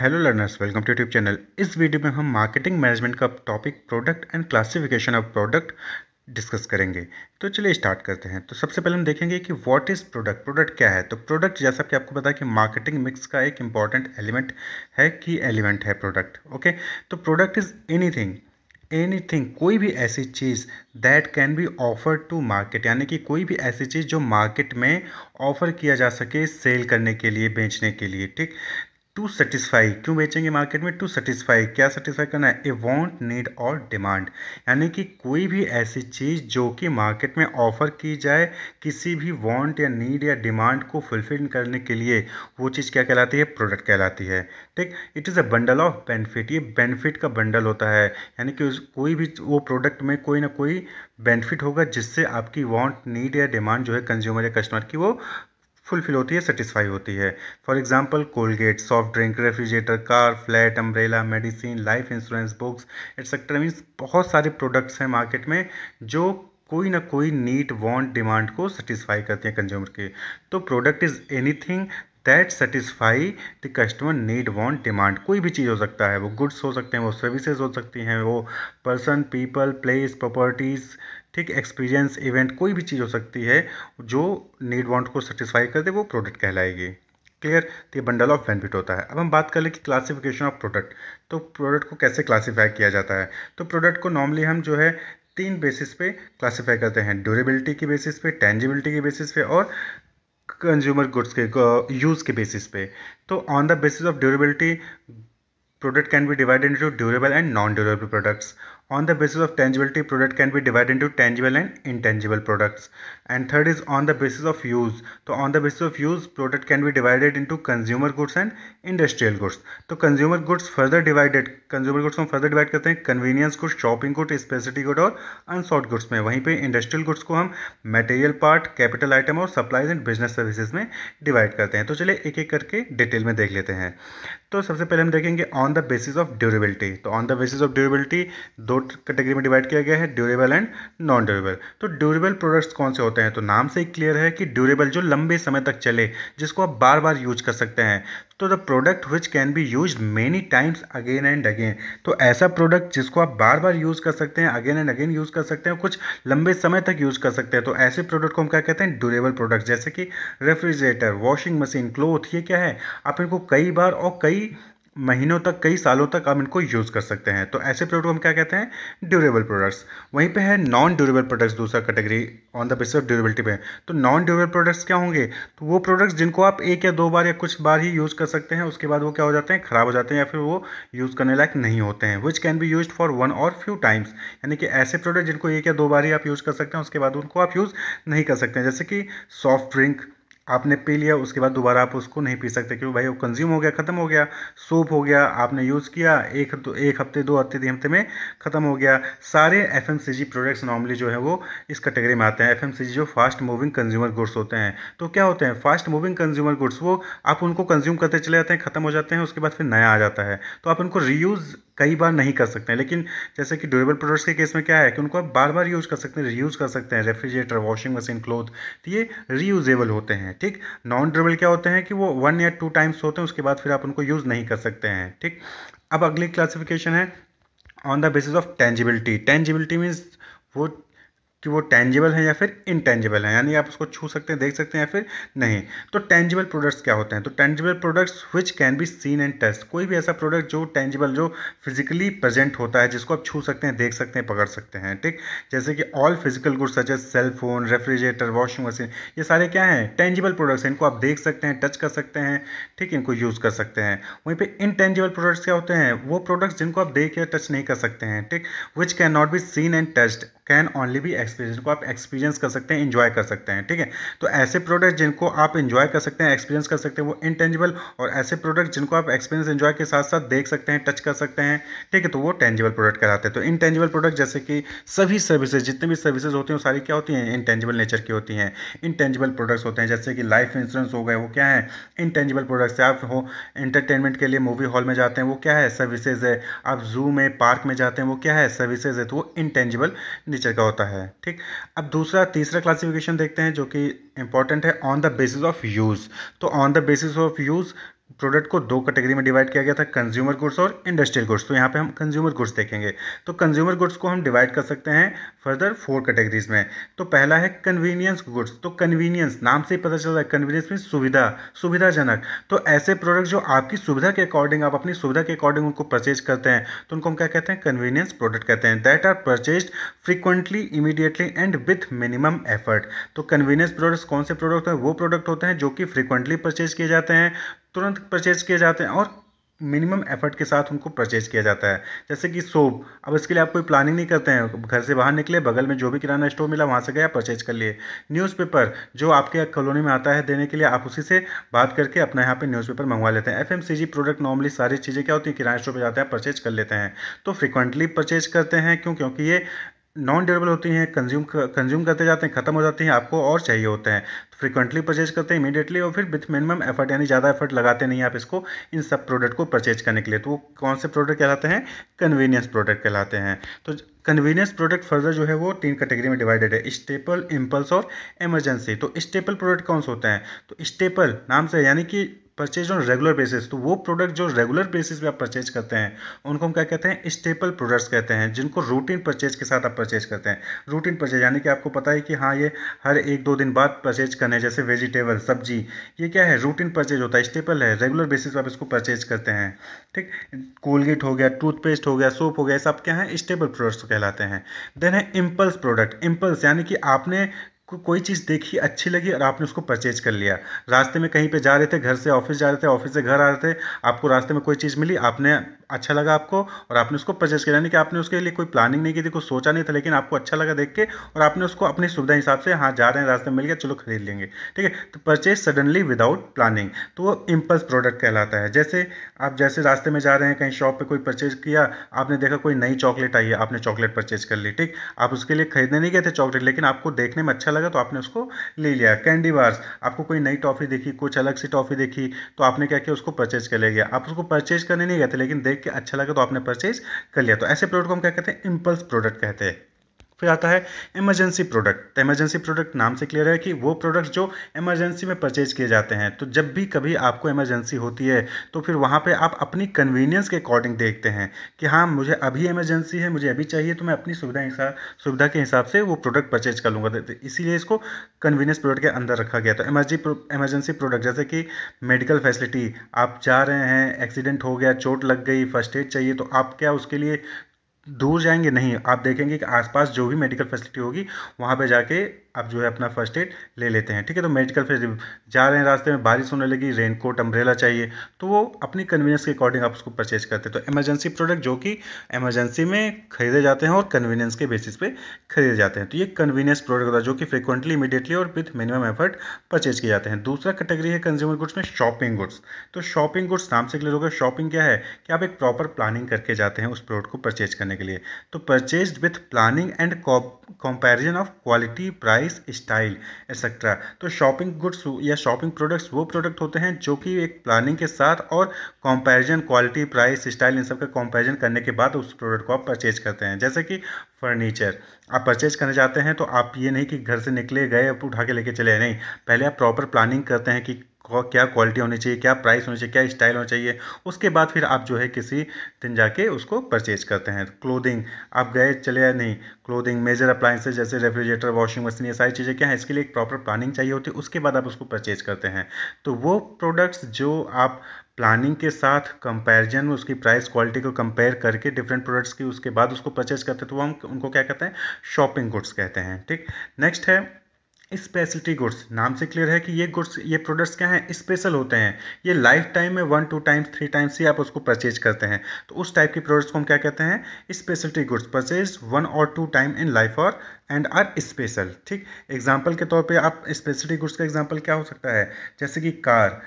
Hello learners welcome to YouTube channel इस video में हम मार्केटिंग मैनेजमेंट का topic product and classification of product discuss करेंगे तो चलिए स्टार्ट करते हैं तो सबसे पहले हम देखेंगे कि व्हाट इज़ प्रोडक्ट प्रोडक्ट क्या है तो प्रोडक्ट जैसा कि आपको पता है कि मार्केटिंग मिक्स का एक इंपॉर्टेंट एलिमेंट है की एलिमेंट है प्रोडक्ट ओके तो प्रोडक्ट इज़ एनी एनीथिंग कोई भी ऐसी चीज़ that can be offer to market यानी कि कोई भी ऐसी चीज़ जो मार्केट में ऑफर किया जा सके सेल करने के लिए बेचने के लिए ठीक टू सेटिस्फाई क्यों बेचेंगे मार्केट में टू सेटिस्फाई क्या सेटिस्फाई करना है ए वॉन्ट नीड और डिमांड यानी कि कोई भी ऐसी चीज़ जो कि मार्केट में ऑफर की जाए किसी भी वॉन्ट या नीड या डिमांड को फुलफिल करने के लिए वो चीज़ क्या कहलाती है प्रोडक्ट कहलाती है ठीक it is a bundle of benefit ये बेनिफिट का बंडल होता है यानी कि कोई भी वो प्रोडक्ट में कोई ना कोई बेनिफिट होगा जिससे आपकी वॉन्ट नीड या डिमांड जो है कंज्यूमर या कस्टमर की वो फुलफिल होती है सेटिस्फाई होती है for example Colgate soft drink refrigerator car flat umbrella medicine life insurance books etcetera means बहुत सारे प्रोडक्ट्स हैं मार्केट में जो कोई ना कोई नीड वांट डिमांड को सेटिस्फाई करते हैं कंज्यूमर के तो product is anything that satisfy the customer need want demand कोई भी चीज़ हो सकता है वो गुड्स हो सकते हैं वो सर्विसेज हो सकती हैं वो पर्सन पीपल प्लेस प्रॉपर्टीज़ ठीक एक्सपीरियंस इवेंट कोई भी चीज़ हो सकती है जो नीड वांट को सेटिस्फाई कर दे वो प्रोडक्ट कहलाएगी क्लियर तो ये बंडल ऑफ बेनिफिट होता है अब हम बात कर लें कि क्लासिफिकेशन ऑफ प्रोडक्ट तो प्रोडक्ट को कैसे क्लासीफाई किया जाता है तो प्रोडक्ट को नॉर्मली हम जो है तीन बेसिस पे क्लासीफाई करते हैं ड्यूरेबिलिटी के बेसिस पे टेंजिबिलिटी के बेसिस पे और कंज्यूमर गुड्स के यूज़ के बेसिस पे तो on the basis of durability product can be divided into durable and non durable products On the basis of tangibility, product can be divided into tangible and intangible products. And third is on the basis of use. So on the basis of use, product can be divided into consumer goods and industrial goods. so consumer goods further divided, consumer goods हम further divide karte hain convenience goods, shopping goods, specialty goods और unsought goods mein wahi pe industrial goods ko hum material part, capital item और supplies and business services mein divide karte hain to chaliye ek ek karke detail mein dekh lete hain तो सबसे पहले हम देखेंगे on the basis of durability तो on the basis of durability दो category में divide किया गया है ड्यूरेबल एंड नॉन ड्यूरेबल तो ड्यूरेबल प्रोडक्ट्स कौन से होते हैं तो नाम से ही क्लियर है कि ड्यूरेबल जो लंबे समय तक चले जिसको आप बार बार यूज कर सकते हैं तो the product which can be use many times again and again तो ऐसा प्रोडक्ट जिसको आप बार बार यूज़ कर सकते हैं अगेन एंड अगेन यूज़ कर सकते हैं कुछ लंबे समय तक यूज़ कर सकते हैं तो ऐसे प्रोडक्ट को हम क्या कहते हैं ड्यूरेबल प्रोडक्ट जैसे कि रेफ्रिजरेटर वॉशिंग मशीन क्लोथ ये क्या है आप इनको कई बार और कई महीनों तक कई सालों तक आप इनको यूज़ कर सकते हैं तो ऐसे प्रोडक्ट को हम क्या कहते हैं ड्यूरेबल प्रोडक्ट्स वहीं पे है नॉन ड्यूरेबल प्रोडक्ट्स दूसरा category on the basis of durability पे तो नॉन ड्यूरेबल प्रोडक्ट्स क्या होंगे तो वो प्रोडक्ट्स जिनको आप एक या दो बार या कुछ बार ही यूज़ कर सकते हैं उसके बाद वो क्या हो जाते हैं ख़राब हो जाते हैं या फिर वो यूज़ करने लायक नहीं होते हैं which can be use for one और फ्यू टाइम्स यानी कि ऐसे प्रोडक्ट जिनको एक या दो बार ही आप यूज़ कर सकते हैं उसके बाद उनको आप यूज़ नहीं कर सकते हैं जैसे कि सॉफ्ट ड्रिंक आपने पी लिया उसके बाद दोबारा आप उसको नहीं पी सकते क्योंकि भाई वो कंज्यूम हो गया ख़त्म हो गया सोप हो गया आपने यूज़ किया एक तो एक हफ्ते दो हफ्ते तीन हफ्ते में ख़त्म हो गया सारे एफ प्रोडक्ट्स नॉर्मली जो है वो इस कैटेगरी में आते हैं एफ जो फास्ट मूविंग कंज्यूमर गुड्स होते हैं तो क्या होते हैं फास्ट मूविंग कंज्यूमर गुड्स वो आप उनको कंज्यूम करते चले जाते हैं ख़त्म हो जाते हैं उसके बाद फिर नया आ जाता है तो आप उनको रीयूज़ कई बार नहीं कर सकते हैं लेकिन जैसे कि ड्यूरेबल प्रोडक्ट्स के केस में क्या है कि उनको आप बार बार यूज़ कर सकते हैं रीयूज़ कर सकते हैं रेफ्रिजरेटर वॉशिंग मशीन क्लोथ तो ये रीयूजेबल होते हैं ठीक नॉन ड्यूरेबल क्या होते हैं कि वो वन या टू टाइम्स होते हैं उसके बाद फिर आप उनको यूज़ नहीं कर सकते हैं ठीक अब अगली क्लासिफिकेशन है on the basis of tangibility tangibility means वो कि वो टेंजिबल है या फिर इनटेंजिबल है यानी आप उसको छू सकते हैं देख सकते हैं या फिर नहीं तो टेंजिबल प्रोडक्ट्स क्या होते हैं तो tangible products which can be seen and touch कोई भी ऐसा प्रोडक्ट जो टेंजिबल जो फिजिकली प्रेजेंट होता है जिसको आप छू सकते हैं देख सकते हैं पकड़ सकते हैं ठीक जैसे कि all physical goods such as cell phone refrigerator washing machine ये सारे क्या हैं टेंजिबल प्रोडक्ट्स हैं इनको आप देख सकते हैं टच कर सकते हैं ठीक इनको यूज़ कर सकते हैं वहीं पर इनटेंजिबल प्रोडक्ट्स क्या होते हैं वो प्रोडक्ट्स जिनको आप देख या टच नहीं कर सकते हैं ठीक which can not be seen and touched can only be experience को आप एक्सपीरियंस कर सकते हैं इन्जॉय कर सकते हैं ठीक है तो ऐसे प्रोडक्ट जिनको आप इंजॉय कर सकते हैं एक्सपीरियंस कर सकते हैं वो इनटेंजिबल और ऐसे प्रोडक्ट जिनको आप एक्सपीरियंस इंजॉय के साथ साथ देख सकते हैं टच कर सकते हैं ठीक है तो वो टेंजिबल प्रोडक्ट कहलाते हैं तो इनटेंजिबल प्रोडक्ट जैसे कि सभी सर्विसेज जितनी भी सर्विसेज होती हैं वो सारी क्या होती हैं इनटेंजिबल नेचर की होती हैं इनटेंजिबल प्रोडक्ट्स होते हैं जैसे कि लाइफ इंश्योरेंस हो गए वो क्या है इनटेंजिबल प्रोडक्ट्स आप हो इंटरटेनमेंट के लिए मूवी हॉल में जाते हैं वो क्या है सर्विसेज है आप जू में पार्क में जाते हैं वो क्या है सर्विसेज है तो वो इनटेंजिबल टीचर का होता है ठीक अब दूसरा तीसरा क्लासिफिकेशन देखते हैं जो कि इंपॉर्टेंट है on the basis of use तो on the basis of use product को दो कैटेगरी में डिवाइड किया गया था कंज्यूमर गुड्स और इंडस्ट्रियल गुड्स तो यहाँ पे हम कंज्यूमर गुड्स देखेंगे तो कंज्यूमर गुड्स को हम डिवाइड कर सकते हैं फर्दर फोर कैटेगरीज में तो पहला है कन्वीनियंस गुड्स तो कन्वीनियंस नाम से ही पता चल रहा है कन्वीनियंस मीन सुविधा सुविधाजनक तो ऐसे प्रोडक्ट जो आपकी सुविधा के अकॉर्डिंग आप अपनी सुविधा के अकॉर्डिंग उनको परचेज करते हैं तो उनको हम क्या कहते हैं कन्वीनियंस प्रोडक्ट कहते हैं that are purchase frequently immediately and with minimum effort तो कन्वीनियंस प्रोडक्ट्स कौन से प्रोडक्ट हैं वो प्रोडक्ट होते हैं जो कि फ्रिक्वेंटली परचेज किए जाते हैं तुरंत परचेज किए जाते हैं और मिनिमम एफर्ट के साथ उनको परचेज किया जाता है जैसे कि सोप अब इसके लिए आप कोई प्लानिंग नहीं करते हैं घर से बाहर निकले बगल में जो भी किराना स्टोर मिला वहाँ से गया परचेज कर लिए न्यूज़पेपर जो आपके कॉलोनी में आता है देने के लिए आप उसी से बात करके अपना यहाँ पे न्यूज़पेपर मंगवा लेते हैं एफ प्रोडक्ट नॉर्मली सारी चीज़ें क्या होती हैं किराना स्टोर पर जाते हैं परचेज कर लेते हैं तो फ्रिक्वेंटली परचेज करते हैं क्यों क्योंकि ये नॉन ड्यूरेबल होती हैं कंज्यूम कंज्यूम करते जाते हैं खत्म हो जाती हैं आपको और चाहिए होते हैं तो फ्रिक्वेंटली परचेज करते हैं इमीडिएटली और फिर विथ मिनिमम एफर्ट यानी ज़्यादा एफर्ट लगाते नहीं आप इसको इन सब प्रोडक्ट को परचेज करने के लिए तो वो कौन से प्रोडक्ट कहलाते हैं कन्वीनियंस प्रोडक्ट कहलाते हैं तो कन्वीनियंस प्रोडक्ट फर्दर जो है वो तीन कैटेगरी में डिवाइडेड है स्टेपल इम्पल्स और इमरजेंसी तो स्टेपल प्रोडक्ट कौन से होते हैं तो स्टेपल नाम से यानी कि परचेज ऑन रेगुलर बेसिस तो वो प्रोडक्ट जो रेगुलर बेसिस पे आप परचेज करते हैं उनको हम क्या कहते हैं स्टेपल प्रोडक्ट्स कहते हैं जिनको रूटीन परचेज के साथ आप परचेज करते हैं रूटीन परचेज यानी कि आपको पता है कि हाँ ये हर एक दो दिन बाद परचेज करने जैसे वेजिटेबल सब्जी ये क्या है रूटीन परचेज होता है स्टेपल है रेगुलर बेसिस पर आप इसको परचेज करते हैं ठीक कोलगेट हो गया टूथपेस्ट हो गया सोप हो गया सब क्या है स्टेबल प्रोडक्ट्स कहलाते हैं देन है इम्पल्स प्रोडक्ट इम्पल्स यानी कि आपने को, कोई चीज़ देखी अच्छी लगी और आपने उसको परचेज कर लिया रास्ते में कहीं पे जा रहे थे घर से ऑफिस जा रहे थे ऑफिस से घर आ रहे थे आपको रास्ते में कोई चीज़ मिली आपने अच्छा लगा आपको और आपने उसको परचेस किया यानी कि आपने उसके लिए कोई प्लानिंग नहीं की थी कुछ सोचा नहीं था लेकिन आपको अच्छा लगा देख के और आपने उसको अपनी सुविधा हिसाब से हाँ जा रहे हैं रास्ते मिल गया चलो खरीद लेंगे ठीक है तो परचेज सडनली विदाउट प्लानिंग तो वो इम्पल्स प्रोडक्ट कहलाता है जैसे आप जैसे रास्ते में जा रहे हैं कहीं शॉप पर कोई परचेज किया आपने देखा कोई नई चॉकलेट आई है आपने चॉकलेट परचेज कर ली ठीक आप उसके लिए खरीदने नहीं गए थे चॉकलेट लेकिन आपको देखने में अच्छा लगा तो आपने उसको ले लिया कैंडी बार्स आपको कोई नई टॉफ़ी देखी कुछ अलग सी टॉफ़ी देखी तो आपने क्या किया उसको परचेज कर ले गया आप उसको परचेज करने नहीं गए थे लेकिन देख के अच्छा लगे तो आपने परचेज कर लिया तो ऐसे प्रोडक्ट को हम क्या कहते हैं इम्पल्स प्रोडक्ट कहते हैं फिर आता है इमरजेंसी प्रोडक्ट इमरजेंसी प्रोडक्ट नाम से क्लियर है कि वो प्रोडक्ट्स जो इमरजेंसी में परचेज किए जाते हैं तो जब भी कभी आपको इमरजेंसी होती है तो फिर वहाँ पे आप अपनी कन्वीनियंस के अकॉर्डिंग देखते हैं कि हाँ मुझे अभी इमरजेंसी है मुझे अभी चाहिए तो मैं अपनी सुविधा हिसाब सुविधा के हिसाब से वो प्रोडक्ट परचेज कर लूँगा तो इसीलिए इसको कन्वीनियंस प्रोडक्ट के अंदर रखा गया तो इमरजी इमरजेंसी प्रोडक्ट जैसे कि मेडिकल फैसिलिटी आप जा रहे हैं एक्सीडेंट हो गया चोट लग गई फर्स्ट एड चाहिए तो आप क्या उसके लिए दूर जाएंगे नहीं आप देखेंगे कि आसपास जो भी मेडिकल फैसिलिटी होगी वहाँ पे जाके आप जो है अपना फर्स्ट एड ले लेते हैं ठीक है तो मेडिकल फिर जा रहे हैं रास्ते में बारिश होने लगी रेन कोट अम्ब्रेला चाहिए तो वो अपनी कन्वीनियंस के अकॉर्डिंग आप उसको परचेज करते हैं तो इमरजेंसी प्रोडक्ट जो कि इमरजेंसी में खरीदे जाते हैं और कन्वीनियंस के बेसिस पे खरीदे जाते हैं तो ये कन्वीनियंस प्रोडक्ट होता है जो कि फ्रिक्वेंटली इमीडिएटली और विथ मिनिमम एफर्ट परचेज किए जाते हैं दूसरा कैटेगरी है कंज्यूमर गुड्स में शॉपिंग गुड्स तो शॉपिंग गुड्स नाम से क्लियर होगा शॉपिंग क्या है कि आप एक प्रॉपर प्लानिंग करके जाते हैं उस प्रोडक्ट को परचेज करने के लिए तो purchase with planning and comparison of quality price price style etcetera तो शॉपिंग गुड्स या शॉपिंग प्रोडक्ट्स वो प्रोडक्ट होते हैं जो कि एक प्लानिंग के साथ और कंपैरिजन क्वालिटी प्राइस स्टाइल इन सब का कंपैरिजन करने के बाद उस प्रोडक्ट को आप परचेज करते हैं जैसे कि फर्नीचर आप परचेज करने जाते हैं तो आप ये नहीं कि घर से निकले गए उठा के लेके चले नहीं पहले आप प्रॉपर प्लानिंग करते हैं कि क्या क्वालिटी होनी चाहिए क्या प्राइस होनी चाहिए क्या स्टाइल होना चाहिए उसके बाद फिर आप जो है किसी दिन जाके उसको परचेज करते हैं क्लोदिंग आप गए चले या नहीं क्लोदिंग मेजर अप्लायंसेज जैसे रेफ्रिजरेटर वॉशिंग मशीन ये सारी चीज़ें क्या है इसके लिए एक प्रॉपर प्लानिंग चाहिए होती है उसके बाद आप उसको परचेज करते हैं तो वो प्रोडक्ट्स जो आप प्लानिंग के साथ कंपैरिजन में उसकी प्राइस क्वालिटी को कंपेयर करके डिफरेंट प्रोडक्ट्स की उसके बाद उसको परचेज करते हैं तो वो हम उनको क्या कहते हैं शॉपिंग गुड्स कहते हैं ठीक नेक्स्ट है स्पेशलिटी गुड्स नाम से क्लियर है कि ये गुड्स ये प्रोडक्ट्स क्या हैं स्पेशल होते हैं ये लाइफ टाइम में one two times three times ही आप उसको परचेज करते हैं तो उस टाइप के प्रोडक्ट्स को हम क्या कहते हैं स्पेशलिटी गुड्स परचेज वन और टू टाइम इन लाइफ और एंड आर स्पेशल ठीक एग्जाम्पल के तौर पर आप स्पेशलिटी गुड्स का एग्जाम्पल क्या हो सकता है जैसे कि कार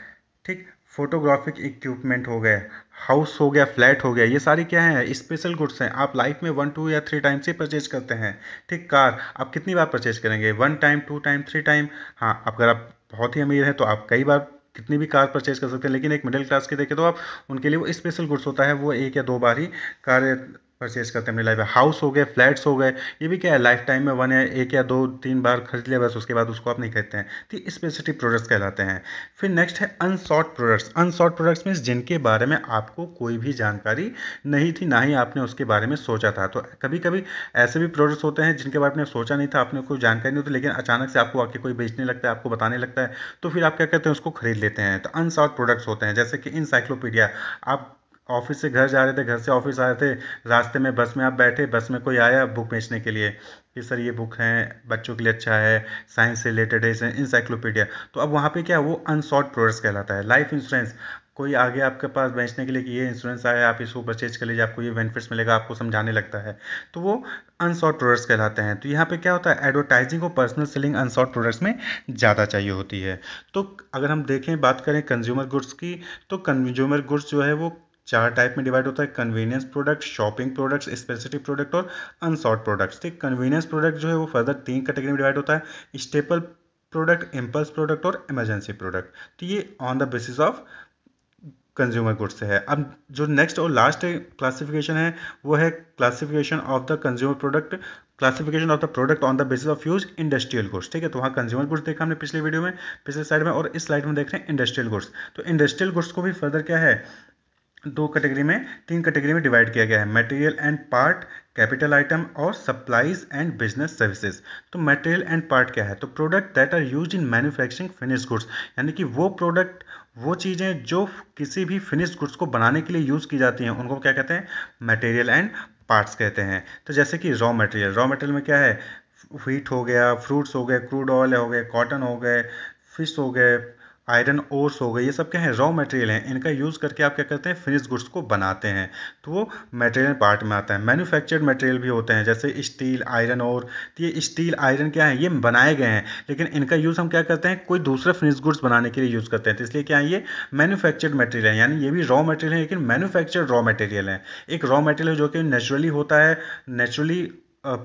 ठीक फोटोग्राफिक इक्विपमेंट हो गए हाउस हो गया फ्लैट हो गया ये सारी क्या हैं स्पेशल गुड्स हैं आप लाइफ में वन टू या थ्री टाइम्स ही परचेज करते हैं ठीक कार आप कितनी बार परचेज करेंगे one time two time three time हाँ अगर आप बहुत ही अमीर हैं तो आप कई बार कितनी भी कार परचेज कर सकते हैं लेकिन एक मिडिल क्लास के देखें तो आप उनके लिए वो स्पेशल गुड्स होता है वो एक या दो बार ही कार परचेज करते हैं अपनी लाइफ में हाउस हो गए फ्लैट्स हो गए ये भी क्या है लाइफ टाइम में वन या एक या दो तीन बार खरीद लिया बस उसके बाद उसको आप नहीं खरीदते हैं तो स्पेसिफिक प्रोडक्ट्स कहलाते हैं फिर नेक्स्ट है unsought products unsought products means जिनके बारे में आपको कोई भी जानकारी नहीं थी ना ही आपने उसके बारे में सोचा था तो कभी कभी ऐसे भी प्रोडक्ट्स होते हैं जिनके बारे में सोचा नहीं था आपने कोई जानकारी नहीं होती लेकिन अचानक से आपको आके कोई बेचने लगता है आपको बताने लगता है तो फिर आप क्या कहते हैं उसको खरीद लेते हैं तो अनसॉर्ट प्रोडक्ट्स होते हैं जैसे कि इनसाइक्लोपीडिया आप ऑफिस से घर जा रहे थे घर से ऑफिस आ रहे थे रास्ते में बस में आप बैठे बस में कोई आया बुक बेचने के लिए कि सर ये बुक है बच्चों के लिए अच्छा है साइंस से रिलेटेड है इंसाइक्लोपीडिया तो अब वहाँ पे क्या वो अनसॉर्ट प्रोडक्ट्स कहलाता है लाइफ इंश्योरेंस कोई आगे आपके पास बेचने के लिए कि ये इंश्योरेंस आया आप इसको परचेज कर लीजिए आपको ये बेनिफिट्स मिलेगा आपको समझाने लगता है तो वो अनसॉर्ट प्रोडक्ट्स कहलाते हैं तो यहाँ पे क्या होता है एडवर्टाइजिंग और पर्सनल सेलिंग अनसॉर्ट प्रोडक्ट्स में ज़्यादा चाहिए होती है तो अगर हम देखें बात करें कंज्यूमर गुड्स की तो कंज्यूमर गुड्स जो है वो चार टाइप में डिवाइड होता है convenience product shopping products specific product और अनसॉर्ट प्रोडक्ट्स ठीक कन्वीनियंस प्रोडक्ट जो है वो फर्दर तीन कैटेगरी में डिवाइड होता है स्टेपल प्रोडक्ट इम्पल्स प्रोडक्ट और इमरजेंसी प्रोडक्ट तो ये on the basis of consumer goods है अब जो नेक्स्ट और लास्ट क्लासिफिकेशन है वो है classification of the consumer product classification of the product on the basis of use industrial goods ठीक है तो वहाँ कंज्यूमर गुड्स देखा हमने पिछले वीडियो में पिछले स्लाइड में और इस स्लाइड में देख रहे हैं इंडस्ट्रियल गुड्स तो इंडस्ट्रियल गुड्स को भी फर्दर क्या है दो कैटेगरी में तीन कैटेगरी में डिवाइड किया गया है material and part capital item और सप्लाईज एंड बिजनेस सर्विसेज तो मटेरियल एंड पार्ट क्या है तो product that are use in manufacturing finish goods यानी कि वो प्रोडक्ट वो चीज़ें जो किसी भी फिनिश गुड्स को बनाने के लिए यूज़ की जाती हैं उनको क्या कहते हैं मटेरियल एंड पार्ट्स कहते हैं तो जैसे कि रॉ मटेरियल रॉ मटेरियल में क्या है व्हीट हो गया फ्रूट्स हो गए क्रूड ऑयल हो गए कॉटन हो गए फिश हो गए आयरन ओर्स हो गए ये सब क्या है रॉ मटेरियल हैं इनका यूज़ करके आप क्या करते हैं फिनिश गुड्स को बनाते हैं तो वो मटेरियल पार्ट में आता है मैन्युफैक्चर्ड मटेरियल भी होते हैं जैसे स्टील आयरन और तो ये स्टील आयरन क्या है ये बनाए गए हैं लेकिन इनका यूज़ हम क्या करते हैं कोई दूसरा फिनिश गुड्स बनाने के लिए यूज़ करते हैं तो इसलिए क्या है ये मैनुफैक्चर्ड मटेरियल है यानी ये भी रॉ मटेरियल है लेकिन मैनुफैक्चर्ड रॉ मटेरियल है एक रॉ मटेरियल जो कि नेचुरली होता है नेचुरली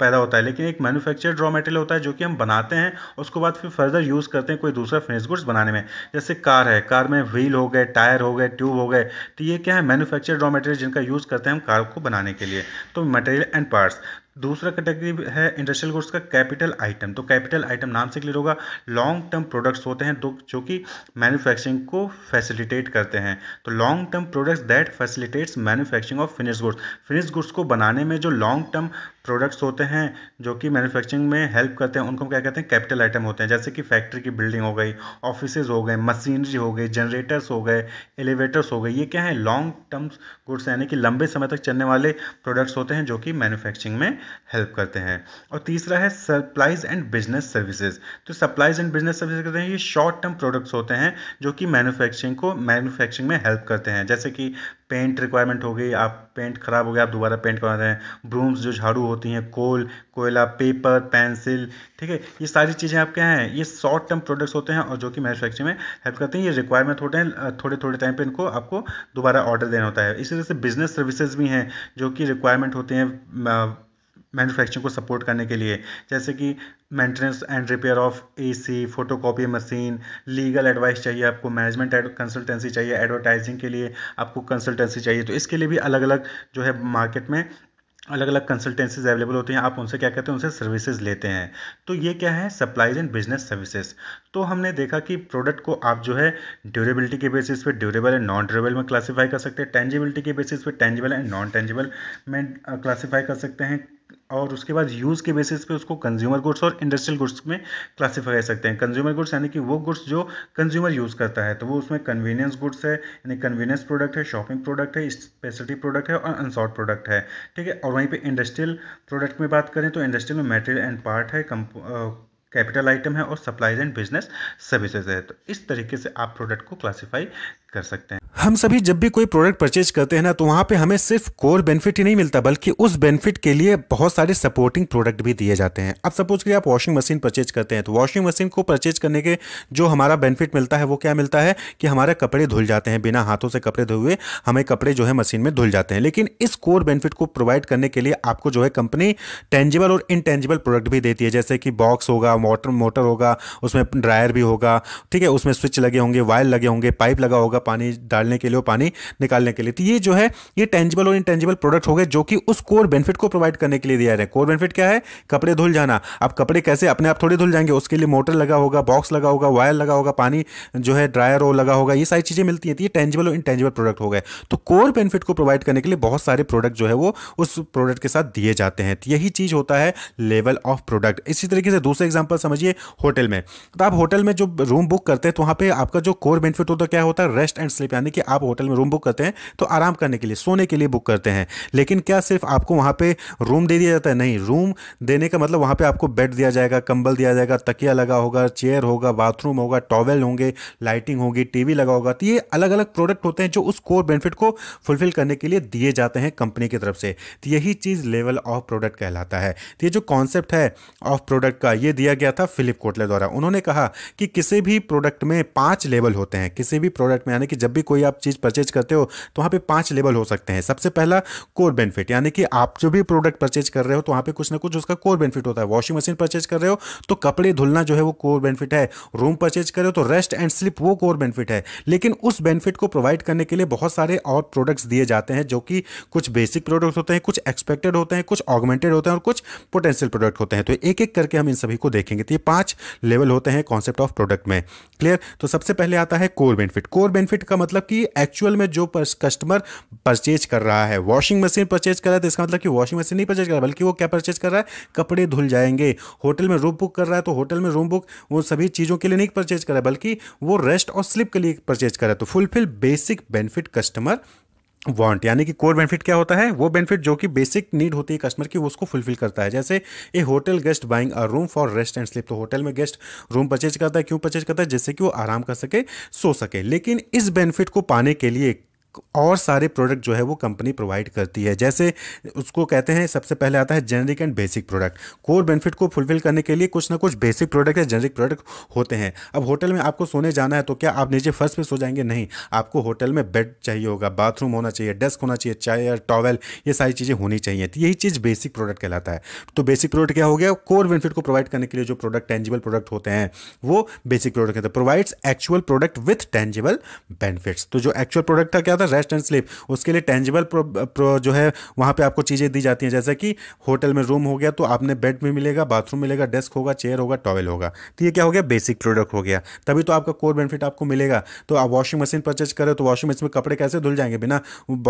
पैदा होता है लेकिन एक मैन्युफैक्चर्ड रॉ मटेरियल होता है जो कि हम बनाते हैं उसको बाद फिर फर्दर यूज़ करते हैं कोई दूसरा फिनिश गुड्स बनाने में जैसे कार है कार में व्हील हो गए टायर हो गए ट्यूब हो गए तो ये क्या है मैनुफैक्चर रॉ मटेरियल जिनका यूज़ करते हैं हम कार को बनाने के लिए तो मटेरियल एंड पार्ट्स दूसरा कैटेगरी है इंडस्ट्रियल गुड्स का कैपिटल आइटम तो कैपिटल आइटम नाम से क्लियर होगा लॉन्ग टर्म प्रोडक्ट्स होते हैं जो कि मैन्युफैक्चरिंग को फैसिलिटेट करते हैं तो long term products that facilitates manufacturing of finish goods finish goods को बनाने में जो लॉन्ग टर्म प्रोडक्ट्स होते हैं जो कि मैन्युफैक्चरिंग में हेल्प करते हैं उनको हम क्या कहते हैं कैपिटल आइटम होते हैं जैसे कि फैक्ट्री की बिल्डिंग हो गई ऑफिस हो गए मशीनरी हो गई जनरेटर्स हो गए एलिवेटर्स हो गए ये क्या है लॉन्ग टर्म्स गुड्स यानी कि लंबे समय तक चलने वाले प्रोडक्ट्स होते हैं जो कि मैन्युफैक्चरिंग में हेल्प करते हैं और तीसरा है सप्लाइज एंड बिजनेस सर्विसेज तो सप्लाइज एंड बिजनेस सर्विस कहते हैं ये शॉर्ट टर्म प्रोडक्ट्स होते हैं जो कि मैन्युफैक्चरिंग को मैन्युफैक्चरिंग में हेल्प करते हैं जैसे कि पेंट रिक्वायरमेंट हो गई आप पेंट ख़राब हो गया आप दोबारा पेंट करा रहे हैं ब्रूम्स जो झाड़ू होती हैं कोल कोयला पेपर पेंसिल ठीक है ये सारी चीज़ें आप क्या हैं ये शॉर्ट टर्म प्रोडक्ट्स होते हैं और जो कि मैनुफैक्चरिंग में हेल्प करते हैं ये रिक्वायरमेंट होते हैं थोड़े थोड़े टाइम पर इनको आपको दोबारा ऑर्डर देना होता है इसी तरह से बिजनेस सर्विसेज भी हैं जो कि रिक्वायरमेंट होते हैं मैन्युफैक्चरिंग को सपोर्ट करने के लिए जैसे कि maintenance and repair of AC photocopy machine legal advice चाहिए आपको मैनेजमेंट कंसल्टेंसी चाहिए एडवर्टाइजिंग के लिए आपको कंसल्टेंसी चाहिए तो इसके लिए भी अलग अलग जो है मार्केट में अलग अलग कंसल्टेंसीज अवेलेबल होती हैं आप उनसे क्या कहते हैं उनसे सर्विसेज लेते हैं तो ये क्या है सप्लाईज एंड बिजनेस सर्विसेज तो हमने देखा कि प्रोडक्ट को आप जो है ड्यूरेबिलिटी के बेसिस पे ड्यूरेबल एंड नॉन ड्यूरेबल में क्लासीफाई कर सकते हैं टेंजिबिलिटी के बेसिस पे टेंजिबल एंड नॉन टेंजिबल में क्लासीफाई कर सकते हैं और उसके बाद यूज़ के बेसिस पे उसको कंज्यूमर गुड्स और इंडस्ट्रियल गुड्स में क्लासीफाई कर सकते हैं कंज्यूमर गुड्स यानी कि वो गुड्स जो कंज्यूमर यूज़ करता है तो वो उसमें कन्वीनियंस गुड्स है यानी कन्वीनियंस प्रोडक्ट है शॉपिंग प्रोडक्ट है स्पेशलिटी प्रोडक्ट है और अनसॉर्ट प्रोडक्ट है ठीक है और वहीं पर इंडस्ट्रियल प्रोडक्ट में बात करें तो इंडस्ट्रियल में मेटेरियल एंड पार्ट है कैपिटल आइटम है और सप्लाईज एंड बिजनेस सर्विसेज है तो इस तरीके से आप प्रोडक्ट को क्लासीफाई कर सकते हैं हम सभी जब भी कोई प्रोडक्ट परचेज करते हैं ना तो वहाँ पे हमें सिर्फ कोर बेनिफिट ही नहीं मिलता बल्कि उस बेनिफिट के लिए बहुत सारे सपोर्टिंग प्रोडक्ट भी दिए जाते हैं अब सपोज करिए आप वॉशिंग मशीन परचेज करते हैं तो वॉशिंग मशीन को परचेज करने के जो हमारा बेनिफिट मिलता है वो क्या मिलता है कि हमारे कपड़े धुल जाते हैं बिना हाथों से कपड़े धोए हुए हमें कपड़े जो है मशीन में धुल जाते हैं लेकिन इस कोर बेनिफिट को प्रोवाइड करने के लिए आपको जो है कंपनी टेंजिबल और इनटेंजिबल प्रोडक्ट भी देती है जैसे कि बॉक्स होगा मोटर मोटर होगा उसमें ड्रायर भी होगा ठीक है उसमें स्विच लगे होंगे वायर लगे होंगे पाइप लगा होगा पानी डालने के लिए और पानी निकालने के लिए तो ये जो है ये टेंजिबल और इंटेंजिबल प्रोडक्ट हो गए जो कि उस कोर बेनिफिट को प्रोवाइड करने के लिए दिया जाए कोर बेनिफिट क्या है कपड़े धुल जाना अब कपड़े कैसे अपने आप थोड़े धुल जाएंगे उसके लिए मोटर लगा होगा बॉक्स लगा होगा वायर लगा होगा पानी जो है ड्रायर हो लगा होगा ये सारी चीज़ें मिलती हैं तो ये टेंजिबल और इंटेंजिबल प्रोडक्ट हो गए तो कोर बेनिफिट को प्रोवाइड करने के लिए बहुत सारे प्रोडक्ट जो है वो उस प्रोडक्ट के साथ दिए जाते हैं तो यही चीज़ होता है लेवल ऑफ प्रोडक्ट इसी तरीके से दूसरे एग्जाम्पल एग्जाम्पल समझिए होटल में तो आप होटल में जो रूम बुक करते हैं तो वहाँ पे आपका जो कोर बेनिफिट होता है क्या होता है रेस्ट एंड स्लिप यानी कि आप होटल में रूम बुक करते हैं तो आराम करने के लिए सोने के लिए बुक करते हैं लेकिन क्या सिर्फ आपको वहाँ पर रूम दे दिया जाता है नहीं रूम देने का मतलब वहाँ पर आपको बेड दिया जाएगा कंबल दिया जाएगा तकिया लगा होगा चेयर होगा बाथरूम होगा टॉवेल होंगे लाइटिंग होगी टीवी लगा होगा तो ये अलग अलग प्रोडक्ट होते हैं जो उस कोर बेनिफिट को फुलफिल करने के लिए दिए जाते हैं कंपनी की तरफ से तो यही चीज़ लेवल ऑफ प्रोडक्ट कहलाता है तो ये जो कॉन्सेप्ट है ऑफ प्रोडक्ट का ये दिया दिया गया था फिलिप कोटले द्वारा उन्होंने कहा कि किसी भी प्रोडक्ट में पांच लेवल होते हैं किसी भी प्रोडक्ट में यानी कि जब भी कोई आप चीज़ परचेज करते हो तो वहाँ पे पांच लेवल हो सकते हैं सबसे पहला कोर बेनिफिट यानी कि आप जो भी प्रोडक्ट परचेज कर रहे हो तो वहाँ पे कुछ ना कुछ उसका कोर बेनिफिट होता है वॉशिंग मशीन परचेज कर रहे हो तो कपड़े धुलना जो है वो कोर बेनिफिट है रूम परचेज कर रहे हो तो रेस्ट एंड स्लिप वो कोर बेनिफिट है लेकिन उस बेनिफिट को प्रोवाइड करने के लिए बहुत सारे और प्रोडक्ट्स दिए जाते हैं जो कि कुछ बेसिक प्रोडक्ट्स होते हैं कुछ एक्सपेक्टेड होते हैं कुछ ऑगमेंटेड होते हैं और कुछ पोटेंशियल प्रोडक्ट होते हैं तो एक एक करके हम इन सभी को देखें देखेंगे तो ये पांच लेवल होते हैं कॉन्सेप्ट ऑफ प्रोडक्ट में क्लियर तो सबसे पहले आता है कोर बेनिफिट कोर बेनिफिट का मतलब कि एक्चुअल में जो कस्टमर परचेज कर रहा है वॉशिंग मशीन परचेज कर रहा है तो इसका मतलब कि वॉशिंग मशीन नहीं परचेज कर रहा बल्कि वो क्या परचेज कर रहा है कपड़े धुल जाएंगे होटल में रूम बुक कर रहा है तो होटल में रूम बुक वो सभी चीज़ों के लिए नहीं परचेज कर रहा है बल्कि वो रेस्ट और स्लिप के लिए परचेज कर रहा है तो fulfil basic benefit customer want यानी कि कोर बेनिफिट क्या होता है वो बेनिफिट जो कि बेसिक नीड होती है कस्टमर की वो उसको फुलफिल करता है जैसे a hotel guest buying a room for rest and sleep तो होटल में गेस्ट रूम परचेज करता है क्यों परचेज करता है जिससे कि वो आराम कर सके सो सके लेकिन इस बेनिफिट को पाने के लिए और सारे प्रोडक्ट जो है वो कंपनी प्रोवाइड करती है जैसे उसको कहते हैं सबसे पहले आता है generic and basic product core benefit को फुलफिल करने के लिए कुछ ना कुछ बेसिक प्रोडक्ट या जेनरिक प्रोडक्ट होते हैं अब होटल में आपको सोने जाना है तो क्या आप नीचे फर्स्ट पे सो जाएंगे नहीं आपको होटल में बेड चाहिए होगा बाथरूम होना चाहिए डेस्क होना चाहिए चेयर टॉवल ये सारी चीज़ें होनी चाहिए तो यही चीज़ बेसिक प्रोडक्ट कहलाता है तो बेसिक प्रोडक्ट क्या हो गया कोर बेनिफिट को प्रोवाइड करने के लिए जो प्रोडक्ट टेंजिबल प्रोडक्ट होते हैं वो बेसिक प्रोडक्ट कहते हैं provides actual product with tangible benefits तो जो एक्चुअल प्रोडक्ट था क्या था है रेस्ट एंड स्लीप उसके लिए टेंजिबल जो है वहाँ पर आपको चीज़ें दी जाती हैं जैसे कि होटल में रूम हो गया तो आपने बेड भी मिलेगा बाथरूम मिलेगा डेस्क होगा चेयर होगा टॉयल होगा तो ये क्या हो गया बेसिक प्रोडक्ट हो गया तभी तो आपका कोर बेनिफिट आपको मिलेगा तो आप वॉशिंग मशीन परचेज करें तो वॉशिंग मशीन में कपड़े कैसे धुल जाएंगे बिना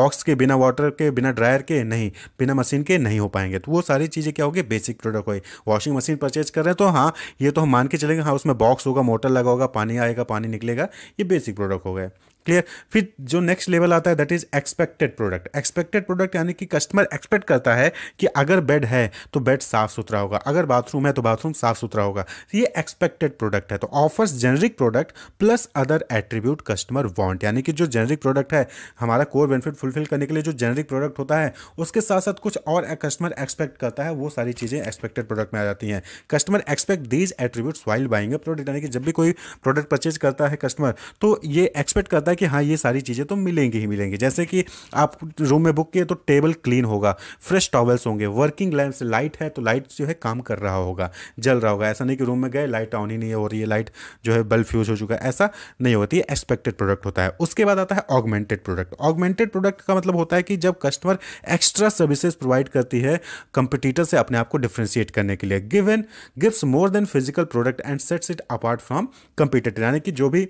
बॉक्स के बिना वाटर के बिना ड्रायर के नहीं बिना मशीन के नहीं हो पाएंगे तो वो सारी चीज़ें क्या होगी बेसिक प्रोडक्ट होगी वॉशिंग मशीन परचेज कर रहे हैं तो हाँ ये तो हम मान के चलेंगे हाँ उसमें बॉक्स होगा मोटर लगा होगा पानी आएगा पानी निकलेगा ये बेसिक प्रोडक्ट हो गए क्लियर फिर जो नेक्स्ट लेवल आता है that is expected product expected product यानी कि कस्टमर एक्सपेक्ट करता है कि अगर बेड है तो बेड साफ सुथरा होगा अगर बाथरूम है तो बाथरूम साफ सुथरा होगा तो ये एक्सपेक्टेड प्रोडक्ट है तो offers generic product plus other attribute customer want यानी कि जो जेनरिक प्रोडक्ट है हमारा कोर बेनिफिट फुलफिल करने के लिए जो जेनरिक प्रोडक्ट होता है उसके साथ साथ कुछ और कस्टमर एक्सपेक्ट करता है वो सारी चीज़ें एक्सपेक्टेड प्रोडक्ट में आ जाती हैं customer expect these attribute while buying product यानी कि जब भी कोई प्रोडक्ट परचेज करता है कस्टमर तो ये एक्सपेक्ट करता है है कि हाँ ये सारी चीज़ें तो मिलेंगी ही मिलेंगी जैसे कि आप रूम में बुक किए तो टेबल क्लीन होगा फ्रेश टॉवल्स होंगे वर्किंग लैंप्स लाइट है तो लाइट जो है काम कर रहा होगा जल रहा होगा ऐसा नहीं कि रूम में गए लाइट ऑन ही नहीं हो रही है लाइट जो है बल्ब फ्यूज हो चुका है ऐसा नहीं होती है एक्सपेक्टेड प्रोडक्ट होता है उसके बाद आता है ऑगमेंटेड प्रोडक्ट ऑगमेंटेड प्रोडक्ट का मतलब होता है कि जब कस्टमर एक्स्ट्रा सर्विसेज प्रोवाइड करती है कंपटीटर से अपने आप को डिफ्रेंशिएट करने के लिए given gives more than physical product and sets it apart from competitor यानी कि जो भी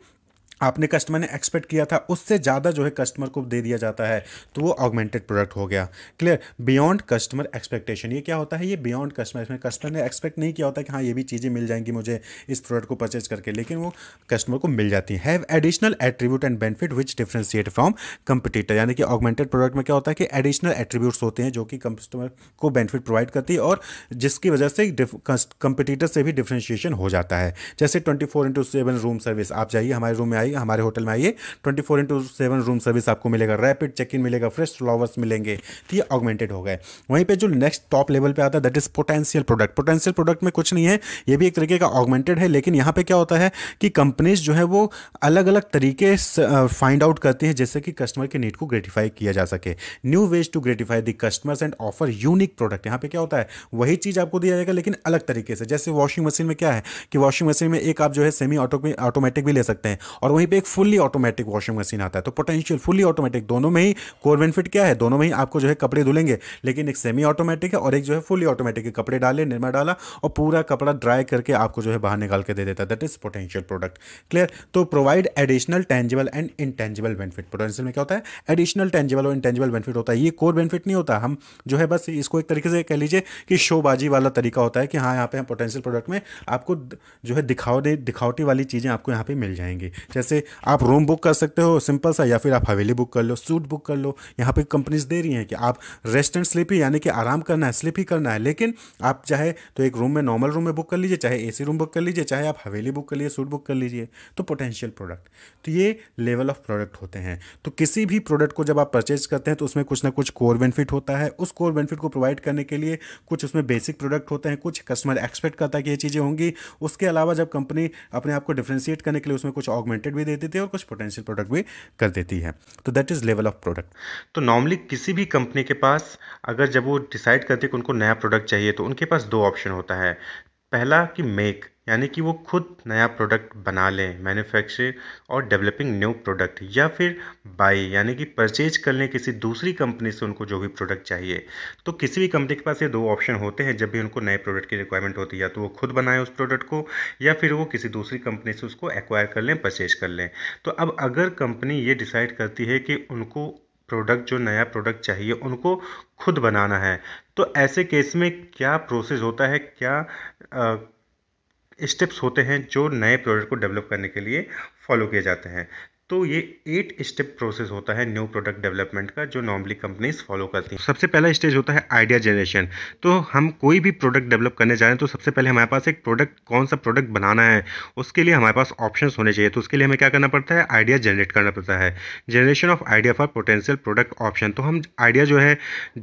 आपने कस्टमर ने एक्सपेक्ट किया था उससे ज़्यादा जो है कस्टमर को दे दिया जाता है तो वो ऑगमेंटेड प्रोडक्ट हो गया क्लियर बियॉन्ड कस्टमर एक्सपेक्टेशन ये क्या होता है ये बियॉन्ड कस्टमर इसमें कस्टमर ने एक्सपेक्ट नहीं किया होता कि हाँ ये भी चीज़ें मिल जाएंगी मुझे इस प्रोडक्ट को परचेज करके लेकिन वो कस्टमर को मिल जाती have additional attribute and benefit which differentiate from competitor यानी कि ऑगमेंटेड प्रोडक्ट में क्या होता है कि एडिशनल एट्रीब्यूट्स होते हैं जो कि कस्टमर को बेनिफिट प्रोवाइड करती है और जिसकी वजह से कंपटीटर से भी डिफ्रेंशिएशन हो जाता है जैसे twenty four into seven room service आप जाइए हमारे रूम में आइए हमारे होटल में आइए twenty four into seven room service आपको मिलेगा रैपिड चेक इन मिलेगा फ्रेश फ्लावर्स मिलेंगे तो ये ऑगमेंटेड हो गए वहीं पर जो नेक्स्ट टॉप लेवल पर आता है that is potential product potential product में कुछ नहीं है ये भी एक तरीके का ऑगमेंटेड है लेकिन यहाँ पर क्या होता है कि कंपनीज जो है वो अलग अलग तरीके फाइंड आउट करती हैं जैसे कि कस्टमर के नीड को ग्रेटिफाई किया जा सके new ways to gratify the customers and offer unique product यहाँ पे क्या होता है वही चीज़ आपको दिया जाएगा लेकिन अलग तरीके से जैसे वॉशिंग मशीन में क्या है कि वॉशिंग मशीन में एक आप जो है सेमी ऑटोमेटिक भी ले सकते हैं और वहीं पे एक फुल्ली ऑटोमेटिक वॉशिंग मशीन आता है तो पोटेंशियल फुल्ली ऑटोमेटिक दोनों में ही कोर बेनिफिट क्या है दोनों में ही आपको जो है कपड़े धुलेंगे लेकिन एक सेमी ऑटोमेटिक है और एक जो है फुली ऑटोमेटिक है कपड़े डाले निरमा डाला और पूरा कपड़ा ड्राई करके आपको जो है बाहर निकाल के दे देता है that is potential product clear तो provide additional tangible and intangible benefit potential में क्या होता है एडिशनल टेंजिबल और इंटेंजिबल बेनिफिट होता है ये कोर बेनिफिट नहीं होता हम जो है बस इसको एक तरीके से कह लीजिए कि शोबाजी वाला तरीका होता है कि हाँ यहाँ पे पोटेंशियल प्रोडक्ट में आपको जो है दिखावटे दिखावटी वाली चीज़ें आपको यहाँ पे मिल जाएंगी जैसे जैसे आप रूम बुक कर सकते हो सिंपल सा या फिर आप हवेली बुक कर लो सूट बुक कर लो यहाँ पे कंपनीज दे रही हैं कि आप रेस्ट एंड स्लिप ही यानी कि आराम करना है स्लिप ही करना है लेकिन आप चाहे तो एक रूम में नॉर्मल रूम में बुक कर लीजिए चाहे ए रूम बुक कर लीजिए चाहे आप हवेली बुक कर लीजिए सूट बुक कर लीजिए तो पोटेंशियल प्रोडक्ट तो ये लेवल ऑफ प्रोडक्ट होते हैं तो किसी भी प्रोडक्ट को जब आप परचेज करते हैं तो उसमें कुछ ना कुछ कोर बेनिफिट होता है उस कोर बेनिफिट को प्रोवाइड करने के लिए कुछ उसमें बेसिक प्रोडक्ट होते हैं कुछ कस्टमर एक्सपेक्ट करता है कि ये चीज़ें होंगी उसके अलावा जब कंपनी अपने आप को डिफ्रेंशिएट करने के लिए उसमें कुछ ऑगमेंटेड प्रोडक्ट भी दे देती है और कुछ पोटेंशियल प्रोडक्ट भी कर देती है तो that is level of product तो नॉर्मली किसी भी कंपनी के पास अगर जब वो डिसाइड करते हैं कि उनको नया प्रोडक्ट चाहिए तो उनके पास दो ऑप्शन होता है पहला कि मेक यानी कि वो खुद नया प्रोडक्ट बना लें मैन्युफैक्चर और डेवलपिंग न्यू प्रोडक्ट या फिर बाई यानी कि परचेज कर लें किसी दूसरी कंपनी से उनको जो भी प्रोडक्ट चाहिए तो किसी भी कंपनी के पास ये दो ऑप्शन होते हैं जब भी उनको नए प्रोडक्ट की रिक्वायरमेंट होती है या तो वो खुद बनाए उस प्रोडक्ट को या फिर वो किसी दूसरी कंपनी से उसको एक्वायर कर लें परचेज कर लें तो अब अगर कंपनी ये डिसाइड करती है कि उनको प्रोडक्ट जो नया प्रोडक्ट चाहिए उनको खुद बनाना है तो ऐसे केस में क्या प्रोसेस होता है क्या स्टेप्स होते हैं जो नए प्रोडक्ट को डेवलप करने के लिए फॉलो किए जाते हैं तो ये एट स्टेप प्रोसेस होता है न्यू प्रोडक्ट डेवलपमेंट का जो नॉर्मली कंपनीज फॉलो करती हैं सबसे पहला स्टेज होता है आइडिया जनरेशन तो हम कोई भी प्रोडक्ट डेवलप करने जा रहे हैं तो सबसे पहले हमारे पास एक प्रोडक्ट कौन सा प्रोडक्ट बनाना है उसके लिए हमारे पास ऑप्शन होने चाहिए तो उसके लिए हमें क्या करना पड़ता है आइडिया जनरेट करना पड़ता है generation of idea for potential product option तो हम आइडिया जो है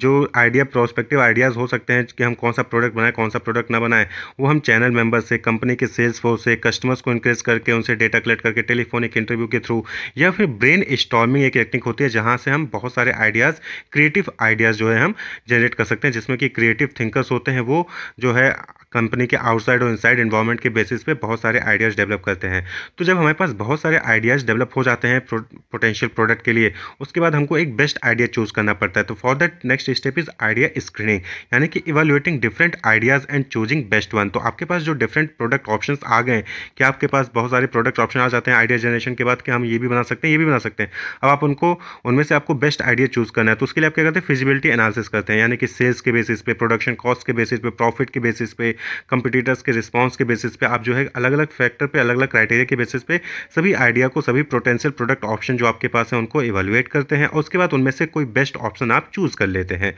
जो आइडिया प्रोस्पेक्टिव आइडियाज़ हो सकते हैं कि हम कौन सा प्रोडक्ट बनाए कौन सा प्रोडक्ट ना बनाए वो हम चैनल मेंबर से कंपनी के सेल्स फोर्स से कस्टमर्स को इंक्रेज करके उनसे डेटा कलेक्ट करके टेलीफोनिक इंटरव्यू के थ्रू या फिर ब्रेन स्टॉर्मिंग एक टेक्निक होती है जहाँ से हम बहुत सारे आइडियाज़ क्रिएटिव आइडियाज़ जो है हम जनरेट कर सकते हैं जिसमें कि क्रिएटिव थिंकर्स होते हैं वो जो है कंपनी के आउटसाइड और इनसाइड इन्वायरमेंट के बेसिस पे बहुत सारे आइडियाज़ डेवलप करते हैं तो जब हमारे पास बहुत सारे आइडियाज़ डेवलप हो जाते हैं पोटेंशियल प्रोडक्ट के लिए उसके बाद हमको एक बेस्ट आइडिया चूज़ करना पड़ता है तो for that next step is idea screening यानी कि evaluating different ideas and choosing best one तो आपके पास जो डिफरेंट प्रोडक्ट ऑप्शन आ गए कि आपके पास बहुत सारे प्रोडक्ट ऑप्शन आ जाते हैं आइडिया जनरेशन के बाद कि हम ये भी बना सकते हैं ये भी बना सकते हैं अब आप उनको उनमें से आपको बेस्ट आइडिया चूज़ करना है तो उसके लिए आप क्या करते हैं फिजिबिलिटी एनालिसिस करते हैं यानी कि सेल्स के बेसिस पे प्रोडक्शन कॉस्ट के बेसिस पे प्रॉफिट के बेसिस पे कंपिटिटर्स के रिस्पॉन्स के बेसिस पे आप जो है अलग अलग फैक्टर पर अलग अलग क्राइटेरिया के बेसिस पे सभी आइडिया को सभी पोटेंशियल प्रोडक्ट ऑप्शन जो आपके पास है उनको इवेलुएट करते हैं और उसके बाद उनमें से कोई बेस्ट ऑप्शन आप चूज़ कर लेते हैं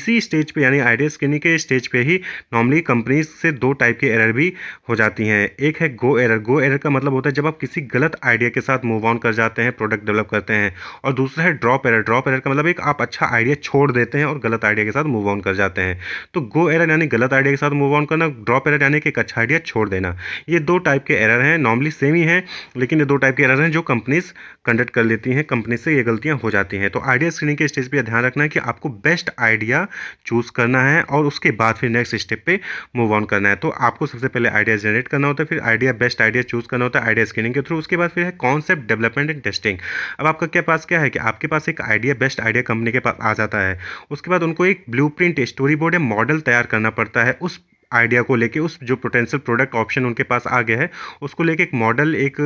इसी स्टेज पर यानी आइडिया स्क्रीनिंग के स्टेज पर ही नॉर्मली कंपनीज से दो टाइप के एरर भी हो जाती हैं एक है गो एरर गो एरर का मतलब होता है जब आप किसी गलत आइडिया के साथ मूव ऑन कर जाते हैं प्रोडक्ट डेवलप करते हैं और दूसरा है ड्रॉप एरर ड्रॉप एरर का मतलब एक आप अच्छा आइडिया छोड़ देते हैं और गलत आइडिया के साथ मूव ऑन कर जाते हैं तो गो एरर यानी गलत आइडिया के साथ मूव ऑन करना ड्रॉप एरर यानी कि एक अच्छा आइडिया छोड़ देना ये दो टाइप के एरर हैं नॉर्मली सेम ही हैं लेकिन ये दो टाइप के एरर हैं जो कंपनीज कंडक्ट कर लेती हैं कंपनी से ये गलतियाँ हो जाती हैं तो आइडिया स्क्रीनिंग के स्टेज पर ध्यान रखना है कि आपको बेस्ट आइडिया चूज़ करना है और उसके बाद फिर नेक्स्ट स्टेप पर मूव ऑन करना है तो आपको सबसे पहले आइडिया जनरेट करना होता है फिर आइडिया बेस्ट आइडिया चूज़ करना होता है आइडिया स्क्रीनिंग के थ्रू उसके बाद फिर है concept develop development and testing अब आपका क्या पास क्या है कि आपके पास एक आइडिया बेस्ट आइडिया कंपनी के पास आ जाता है उसके बाद उनको एक ब्लू स्टोरी बोर्ड या मॉडल तैयार करना पड़ता है उस आइडिया को लेके उस जो पोटेंशियल प्रोडक्ट ऑप्शन उनके पास आ गया है उसको लेके एक मॉडल एक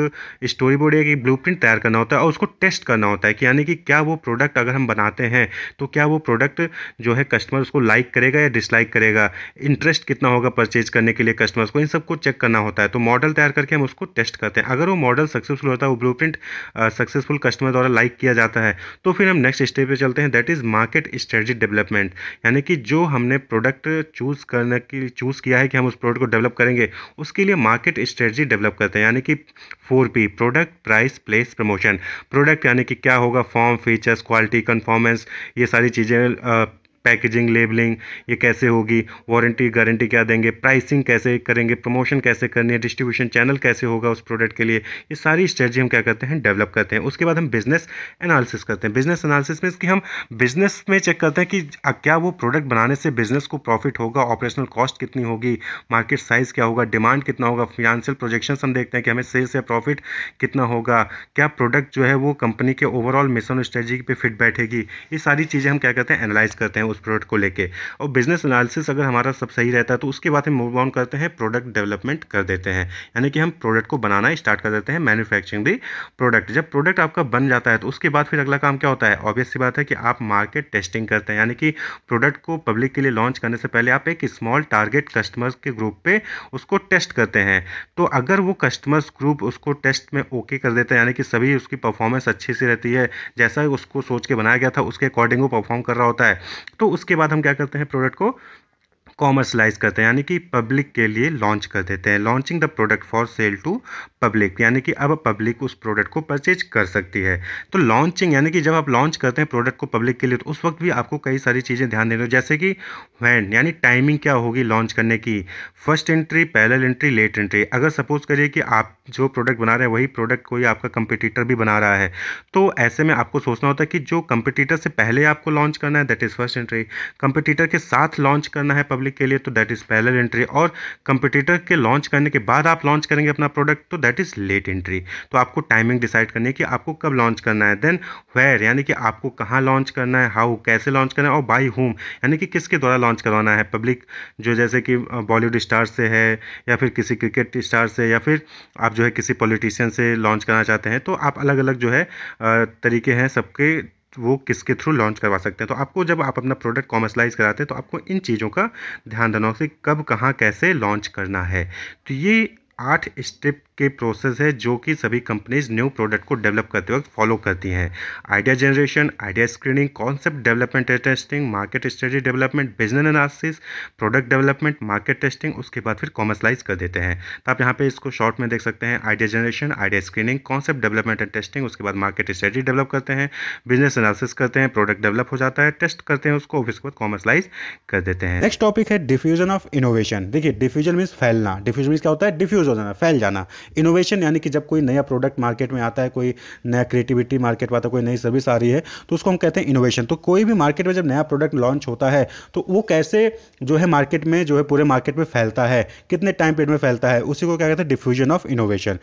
स्टोरी बोर्ड एक ब्लू तैयार करना होता है और उसको टेस्ट करना होता है कि यानी कि क्या वो प्रोडक्ट अगर हम बनाते हैं तो क्या वो प्रोडक्ट जो है कस्टमर उसको लाइक करेगा या डिसलाइक करेगा इंटरेस्ट कितना होगा परचेज करने के लिए कस्टमर्स को इन सबको चेक करना होता है तो मॉडल तैयार करके हम उसको टेस्ट करते हैं अगर वो मॉडल सक्सेसफुल होता है वो ब्लू सक्सेसफुल कस्टमर द्वारा लाइक किया जाता है तो फिर हम नेक्स्ट स्टेप पर चलते हैं that is market strategy development यानी कि जो हमने प्रोडक्ट चूज़ करने की चूज़ चूज़ किया है कि हम उस प्रोडक्ट को डेवलप करेंगे उसके लिए मार्केट स्ट्रेटजी डेवलप करते हैं यानी कि four P product price place promotion product यानी कि क्या होगा फॉर्म फीचर्स क्वालिटी कन्फॉर्मेंस ये सारी चीज़ें पैकेजिंग लेबलिंग ये कैसे होगी वारंटी गारंटी क्या देंगे प्राइसिंग कैसे करेंगे प्रमोशन कैसे करनी है डिस्ट्रीब्यूशन चैनल कैसे होगा उस प्रोडक्ट के लिए ये सारी स्ट्रेटजी हम क्या करते हैं डेवलप करते हैं उसके बाद हम बिजनेस एनालिसिस करते हैं बिजनेस एनालिसिस में इसकी हम बिजनेस में चेक करते हैं कि क्या वो प्रोडक्ट बनाने से बिजनेस को प्रॉफिट होगा ऑपरेशनल कॉस्ट कितनी होगी मार्केट साइज़ क्या होगा डिमांड कितना होगा फिनेंशियल प्रोजेक्शन हम देखते हैं कि हमें सेल्स या प्रॉफिट कितना होगा क्या प्रोडक्ट जो है वो कंपनी के ओवरऑल मिशन स्ट्रेटजी पे फिट बैठेगी ये सारी चीज़ें हम क्या करते हैं एनालाइज करते हैं उस प्रोडक्ट को लेके और बिजनेस एनालिसिस अगर हमारा सब सही रहता है तो उसके बाद हम मूव ऑन करते हैं प्रोडक्ट डेवलपमेंट कर देते हैं यानी कि हम प्रोडक्ट को बनाना स्टार्ट कर देते हैं मैन्युफैक्चरिंग दी प्रोडक्ट जब प्रोडक्ट आपका बन जाता है तो उसके बाद फिर अगला काम क्या होता है ऑब्वियस सी बात है कि आप मार्केट टेस्टिंग करते हैं यानी कि प्रोडक्ट को पब्लिक के लिए लॉन्च करने से पहले आप एक स्मॉल टारगेट कस्टमर्स के ग्रुप पे उसको टेस्ट करते हैं तो अगर वो कस्टमर्स ग्रुप उसको टेस्ट में ओके कर देते हैं यानी कि सभी उसकी परफॉर्मेंस अच्छी सी रहती है जैसा उसको सोच के बनाया गया था उसके अकॉर्डिंग वो परफॉर्म कर रहा होता है तो तो उसके बाद हम क्या करते हैं प्रोडक्ट को कॉमर्शलाइज करते हैं यानी कि पब्लिक के लिए लॉन्च कर देते हैं launching the product for sale to public यानी कि अब पब्लिक उस प्रोडक्ट को परचेज कर सकती है तो लॉन्चिंग यानी कि जब आप लॉन्च करते हैं प्रोडक्ट को पब्लिक के लिए तो उस वक्त भी आपको कई सारी चीज़ें ध्यान देनी जैसे कि वैन यानी टाइमिंग क्या होगी लॉन्च करने की first entry parallel entry late entry अगर सपोज करिए कि आप जो प्रोडक्ट बना रहे हैं वही प्रोडक्ट कोई आपका कंपिटिटर भी बना रहा है तो ऐसे में आपको सोचना होता है कि जो कंपिटिटर से पहले आपको लॉन्च करना है that is first entry competitor के साथ लॉन्च करना है पब्लिक पब्लिक के लिए तो दैट इज़ पैरेलल एंट्री और कंपटीटर के लॉन्च करने के बाद आप लॉन्च करेंगे अपना प्रोडक्ट तो दैट इज़ लेट एंट्री तो आपको टाइमिंग डिसाइड करनी है कि आपको कब लॉन्च करना है देन वेयर यानी कि आपको कहाँ लॉन्च करना है हाउ कैसे लॉन्च करना है और बाई होम यानी कि किसके द्वारा लॉन्च करवाना है पब्लिक जो जैसे कि बॉलीवुड स्टार से है या फिर किसी क्रिकेट स्टार से या फिर आप जो है किसी पॉलिटिशियन से लॉन्च करना चाहते हैं तो आप अलग अलग जो है तरीके हैं सबके वो किसके थ्रू लॉन्च करवा सकते हैं तो आपको जब आप अपना प्रोडक्ट कॉमर्शलाइज कराते हैं तो आपको इन चीज़ों का ध्यान देना होगा कि कब कहाँ कैसे लॉन्च करना है तो ये आठ स्टेप के प्रोसेस है जो कि सभी कंपनीज न्यू प्रोडक्ट को डेवलप करते वक्त फॉलो करती हैं idea generation idea screening concept development testing market study development business analysis product development market testing उसके बाद फिर कॉमर्सलाइज कर देते हैं तो आप यहाँ पे इसको शॉर्ट में देख सकते हैं idea generation idea screening concept development and testing उसके बाद मार्केट स्टडी डेवलप करते हैं बिजनेस एनालिसिस करते हैं प्रोडक्ट डेवलप हो जाता है टेस्ट करते हैं उसको उसके बाद कॉमर्सलाइज कर देते हैं नेक्स्ट टॉपिक है डिफ्यूजन ऑफ इनोवेशन देखिए डिफ्यूजन मीन्स फैलना डिफ्यूजन मीन्स क्या होता है डिफ्यूज हो जाना फैल जाना इनोवेशन यानी कि जब कोई नया प्रोडक्ट मार्केट में आता है कोई नया क्रिएटिविटी मार्केट में आता है कोई नई सर्विस आ रही है तो उसको हम कहते हैं इनोवेशन तो कोई भी मार्केट में जब नया प्रोडक्ट लॉन्च होता है तो वो कैसे जो है मार्केट में जो है पूरे मार्केट में फैलता है कितने टाइम पीरियड में फैलता है उसी को क्या कहते हैं diffusion of innovation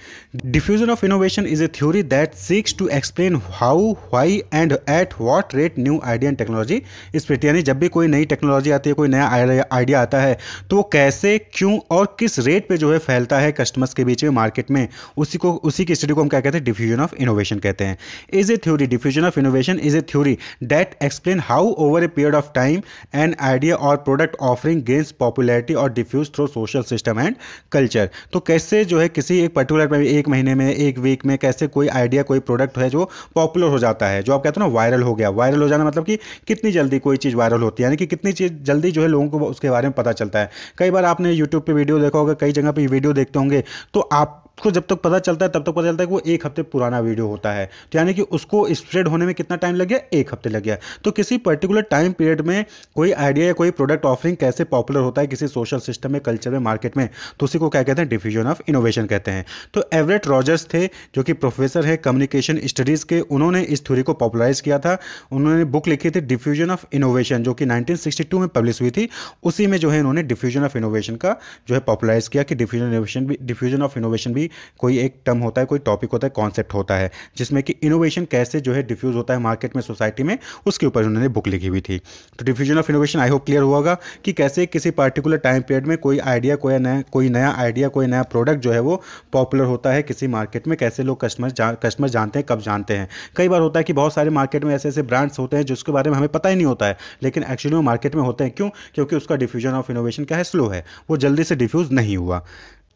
diffusion of innovation is a theory that seeks to explain how why and at what rate new idea and technology is प्रति यानी जब भी कोई नई टेक्नोलॉजी आती है कोई नया आइडिया आता है तो वो कैसे क्यों और किस रेट पे जो है फैलता है कस्टमर्स के बीच में मार्केट मार्केट में उसी को उसी की स्टडी को हम क्या कहते हैं डिफ्यूजन ऑफ इनोवेशन कहते हैं is a theory diffusion of innovation is a theory that explain how over a period of time an idea और प्रोडक्ट ऑफरिंग गेंस पॉपुलैरिटी और diffuse through social system and culture तो कैसे जो है किसी एक पर्टिकुलर एक महीने में एक वीक में कैसे कोई आइडिया कोई प्रोडक्ट है जो पॉपुलर हो जाता है जो आप कहते हो ना वायरल हो गया वायरल हो जाना मतलब कि कितनी जल्दी कोई चीज़ वायरल होती है यानी कि कितनी चीज़ जल्दी जो है लोगों को उसके बारे में पता चलता है कई बार आपने यूट्यूब पर वीडियो देखा होगा कई जगह पर वीडियो देखते होंगे तो आप आपको जब तक पता चलता है तब तक पता चलता है कि वो एक हफ्ते पुराना वीडियो होता है तो यानी कि उसको स्प्रेड होने में कितना टाइम लग गया एक हफ्ते लग गया तो किसी पर्टिकुलर टाइम पीरियड में कोई आइडिया या कोई प्रोडक्ट ऑफरिंग कैसे पॉपुलर होता है किसी सोशल सिस्टम में कल्चर में मार्केट में तो उसी को क्या कहते हैं डिफ्यूजन ऑफ इनोवेशन कहते हैं तो एवरेट रॉजर्स थे जो कि प्रोफेसर है कम्युनिकेशन स्टडीज़ के उन्होंने इस थ्योरी को पॉपुलराइज किया था उन्होंने बुक लिखी थी डिफ्यूजन ऑफ इनोवेशन जो कि 1962 में पब्लिश हुई थी उसी में जो है इन्होंने डिफ्यूजन ऑफ इनोवेशन का जो है पॉपुलराइज किया कि डिफ्यूजन इनोवेशन भी डिफ्यूजन ऑफ इनोवेशन भी भी कोई एक टर्म होता है कोई टॉपिक होता है कॉन्सेप्ट होता है जिसमें कि इनोवेशन कैसे जो है डिफ्यूज़ होता है मार्केट में सोसाइटी में उसके ऊपर उन्होंने बुक लिखी हुई थी तो diffusion of innovation I hope clear होगा कि कैसे किसी पर्टिकुलर टाइम पीरियड में कोई आइडिया कोई नया कोई नया आइडिया कोई नया प्रोडक्ट जो है वो पॉपुलर होता है किसी मार्केट में कैसे लोग कस्टमर जा, कस्टमर जानते हैं कब जानते हैं कई बार होता है कि बहुत सारे मार्केट में ऐसे ऐसे ब्रांड्स होते हैं जिसके बारे में हमें पता ही नहीं होता है लेकिन एक्चुअली वो मार्केट में होते हैं क्यों क्योंकि उसका डिफ्यूजन ऑफ इनोवेशन क्या है स्लो है वो जल्दी से डिफ्यूज़ नहीं हुआ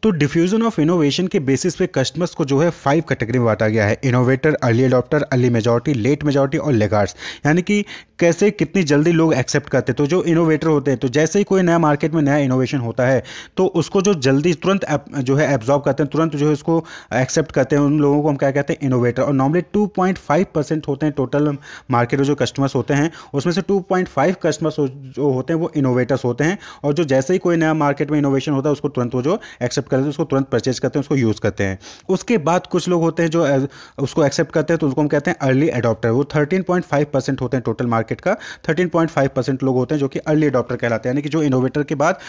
तो डिफ्यूजन ऑफ इनोवेशन के बेसिस पे कस्टमर्स को जो है फाइव कैटेगरी में बांटा गया है innovator early adopter early majority late majority और लेगार्ड्स यानी कि कैसे कितनी जल्दी लोग एक्सेप्ट करते तो जो इनोवेटर होते हैं तो जैसे ही कोई नया मार्केट में नया इनोवेशन होता है तो उसको जो जल्दी तुरंत जो है एब्जॉर्व करते हैं तुरंत जो है उसको एक्सेप्ट करते हैं उन लोगों को हम क्या कहते हैं इनोवेटर और नॉर्मली टू परसेंट होते हैं टोटल मार्केट जो कस्टमर्स होते हैं उसमें से टू कस्टमर्स जो होते हैं वो इनोवेटर्स होते हैं और जो जैसे ही कोई नया मार्केट में इनोवेशन होता है उसको तुरंत वो जो एक्सेप्ट करते हैं उसको तुरंत परचेज करते हैं उसको यूज़ करते हैं उसके बाद कुछ लोग होते हैं जो उसको एक्सेप्ट करते हैं तो उसको हम कहते हैं अर्ली एडॉप्टर वो थर्टीन होते हैं टोटल मार्केट मार्केट का फाइव परसेंट लोग होते हैं जो कि अर्ली अडॉप्टर कहलाते हैं यानी कि जो इनोवेटर के बाद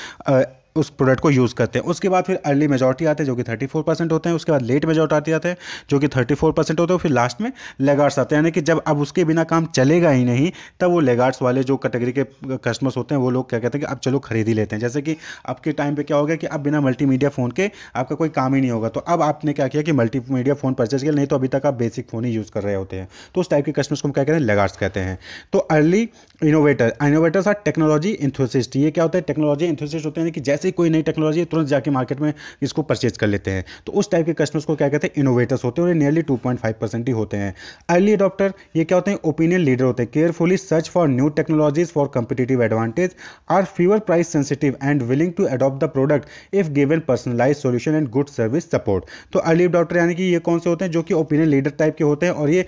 उस प्रोडक्ट को यूज़ करते हैं उसके बाद फिर अर्ली मेजोरिटी आते हैं जो कि 34 परसेंट होते हैं उसके बाद लेट मेजोरिटी आते हैं जो कि 34 परसेंट होते हैं फिर लास्ट में लेगार्ड्स आते हैं यानी कि जब अब उसके बिना काम चलेगा ही नहीं तब वो लेगार्ड्स वाले जो कैटेगरी के कस्टमर्स होते हैं वो लोग क्या कहते हैं कि अब चलो खरीद ही लेते हैं जैसे कि अब के टाइम पर क्या हो गया कि अब बिना मल्टी फ़ोन के आपका कोई काम ही नहीं होगा तो अब आपने क्या किया कि मल्टी फ़ोन परचेज किया नहीं तो अभी तक आप बेसिक फ़ोन ही यूज़ कर रहे होते हैं तो उस टाइप के कस्टमर्स को हम क्या कहते हैं लेगार्ड्स कहते हैं तो early innovator innovators are technology enthusiast ये क्या होता है टेक्नोलॉजी इंथोसिस्ट होते हैं कि जैसे ऐसी कोई नई टेक्नोलॉजी तुरंत जाके मार्केट में इसको परचेज कर लेते हैं तो उस टाइप के कस्टमर्स को क्या कहते हैं इनोवेटर्स होते हैं और नियरली टू ही होते हैं अर्ली अडॉप्टर ये क्या होते हैं ओपिनियन लीडर होते हैं carefully search for new technologies for competitive advantage are fewer price sensitive and willing to adopt the product if given personalize solution and good service support तो early adopter यानी कि ये कौन से होते हैं जो कि ओपिनियन लीडर टाइप के होते हैं और ये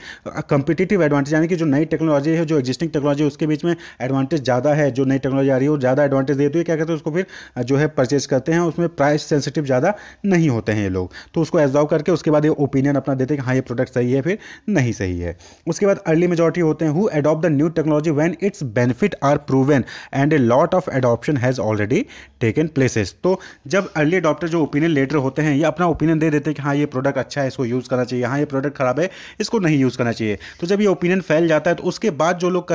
कंपिटेटिव एडवांटेज यानी कि जो नई टेक्नोलॉजी है जो एग्जिस्टिंग टेक्नोलॉजी है उसके बीच में एडवांटेज ज़्यादा है जो नई टेक्नोलॉजी आ रही है वो ज़्यादा एडवांटेज देती है तो क्या कहते हैं उसको फिर जो है परचेज करते हैं उसमें प्राइस सेंसिटिव ज़्यादा नहीं होते हैं ये लोग तो उसको एब्जॉर्व करके उसके बाद ये ओपिनियन अपना देते हैं कि हाँ ये प्रोडक्ट सही है फिर नहीं सही है उसके बाद अर्ली मेजोरिटी होते हैं who adopt the new technology when its benefit are proven and a lot of adoption has already taken places तो जब अर्ली अडॉप्टर जो ओपिनियन लेटर होते हैं ये अपना ओपिनियन दे देते हैं कि हाँ ये प्रोडक्ट अच्छा है इसको यूज़ करना चाहिए हाँ ये प्रोडक्ट खराब है इसको नहीं यूज़ करना चाहिए तो जब ये ओपिनियन फैल जाता है तो उसके बाद जो लोग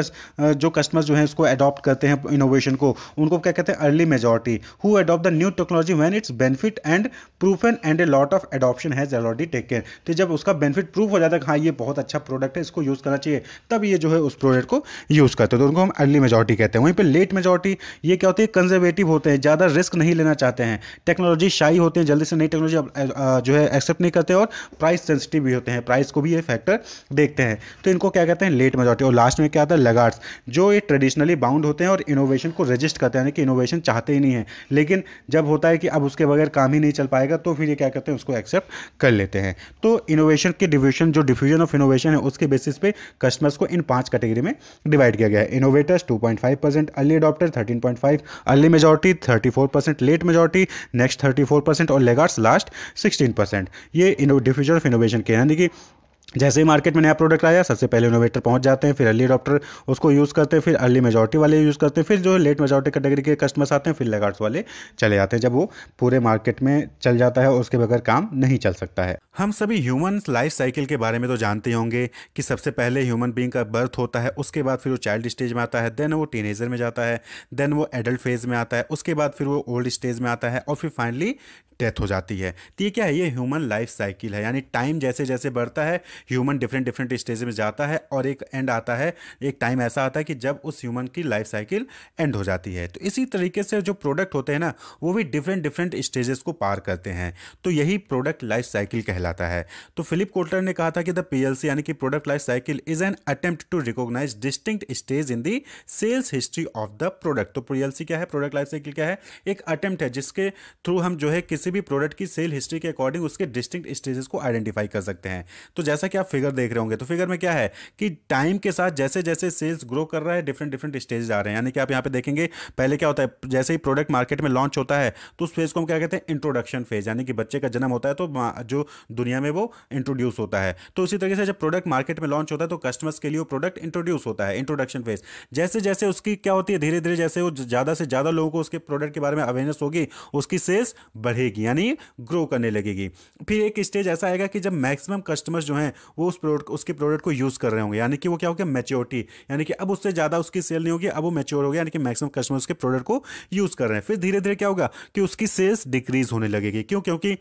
जो कस्टमर जो हैं इसको अडॉप्ट करते हैं इनोवेशन को उनको क्या कहते हैं early majority who to adopt the new technology when its benefit and proof an and a lot of adoption has already taken तो जब उसका बेनिफिट प्रूफ हो जाता है हाँ ये बहुत अच्छा प्रोडक्ट है इसको यूज़ करना चाहिए तब ये जो है उस प्रोडक्ट को यूज़ करते हैं तो उनको हम अर्ली मेजॉरिटी कहते हैं वहीं पर लेट मेजॉरिटी ये क्या होती है कंजर्वेटिव होते हैं ज़्यादा रिस्क नहीं लेना चाहते हैं टेक्नोलॉजी शाई होते हैं जल्दी से नई टेक्नोलॉजी जो है एक्सेप्ट नहीं करते और प्राइस सेंसिटिव भी होते हैं प्राइस को भी ये फैक्टर देखते हैं तो इनको क्या कहते हैं लेट मेजोरिटी और लास्ट में क्या आता है लगार्ड्स जो ये ट्रेडिशनली बाउंड होते हैं और इनोवेशन को रजिस्ट करते हैं यानी कि इनोवेशन चाहते ही नहीं है लेकिन लेकिन जब होता है कि अब उसके बगैर काम ही नहीं चल पाएगा तो फिर ये क्या करते हैं उसको एक्सेप्ट कर लेते हैं तो इनोवेशन के डिविजन जो डिफ्यूजन ऑफ इनोवेशन है उसके बेसिस पे कस्टमर्स को इन पांच कैटेगरी में डिवाइड किया गया है innovators 2.5 percent early adopter 13.5 early majority 34 percent late majority next 34 percent और लेगार्स लास्ट 16 परसेंट ये डिफ्यूजन ऑफ इनोवेशन के यानी कि जैसे ही मार्केट में नया प्रोडक्ट आया सबसे पहले इनोवेटर पहुंच जाते हैं फिर अर्ली डॉक्टर उसको यूज़ करते हैं फिर अर्ली मेजोरिटी वाले यूज़ करते हैं फिर जो लेट मेजोरिटी कैटेगरी के कस्टमर्स आते हैं फिर लेगार्ड्स वाले चले जाते हैं जब वो पूरे मार्केट में चल जाता है उसके बगैर काम नहीं चल सकता है हम सभी ह्यूमन लाइफ साइकिल के बारे में तो जानते होंगे कि सबसे पहले ह्यूमन बींग का बर्थ होता है उसके बाद फिर वो चाइल्ड स्टेज में आता है देन वो टीनेजर में जाता है देन वो एडल्ट फेज़ में आता है उसके बाद फिर वो ओल्ड स्टेज में आता है और फिर फाइनली डेथ हो जाती है तो ये क्या है ये ह्यूमन लाइफ साइकिल है यानी टाइम जैसे जैसे बढ़ता है ह्यूमन डिफरेंट डिफरेंट स्टेज में जाता है और एक एंड आता है एक टाइम ऐसा आता है कि जब उस ह्यूमन की लाइफ साइकिल एंड हो जाती है तो इसी तरीके से जो प्रोडक्ट होते हैं ना वो भी डिफरेंट डिफरेंट स्टेजेस को पार करते हैं तो यही प्रोडक्ट लाइफ साइकिल कहलाता है तो फिलिप कोल्टर ने कहा था कि द पीएलसी यानी कि product life cycle is an attempt to recognize distinct stage in the sales history of the product तो पीएलसी क्या है प्रोडक्ट लाइफ साइकिल क्या है एक अटेम्प्ट है जिसके थ्रू हम जो है किसी भी प्रोडक्ट की सेल हिस्ट्री के अकॉर्डिंग उसके डिस्टिंक्ट स्टेजेस को आइडेंटिफाई कर सकते हैं तो जैसा जैसा कि आप फिगर देख रहे होंगे तो फिगर में क्या है कि टाइम के साथ जैसे जैसे सेल्स ग्रो कर रहा है डिफरेंट डिफरेंट स्टेज आ रहे हैं यानी कि आप यहाँ पे देखेंगे पहले क्या होता है जैसे ही प्रोडक्ट मार्केट में लॉन्च होता है तो उस फेज़ को हम क्या कहते हैं इंट्रोडक्शन फेज यानी कि बच्चे का जन्म होता है तो जो दुनिया में वो इंट्रोड्यूस होता है तो इसी तरीके से जब प्रोडक्ट मार्केट में लॉन्च होता है तो कस्टमर्स के लिए वो प्रोडक्ट इंट्रोड्यूस होता है इंट्रोडक्शन फेज जैसे जैसे उसकी क्या होती है धीरे धीरे जैसे वो ज़्यादा से ज़्यादा लोगों को उसके प्रोडक्ट के बारे में अवेयरनेस होगी उसकी सेल्स बढ़ेगी यानी ग्रो करने लगेगी फिर एक स्टेज ऐसा आएगा कि जब मैक्सिमम कस्टमर्स जो हैं वो उस प्रोडक्ट उसके प्रोडक्ट को यूज़ कर रहे होंगे यानी कि वो क्या हो गया मेच्योरिटी यानी कि अब उससे ज़्यादा उसकी सेल नहीं होगी अब वो मेच्योर हो गया यानी कि मैक्सिमम कस्टमर उसके प्रोडक्ट को यूज़ कर रहे हैं फिर धीरे धीरे क्या होगा कि उसकी सेल्स डिक्रीज होने लगेगी क्यों क्योंकि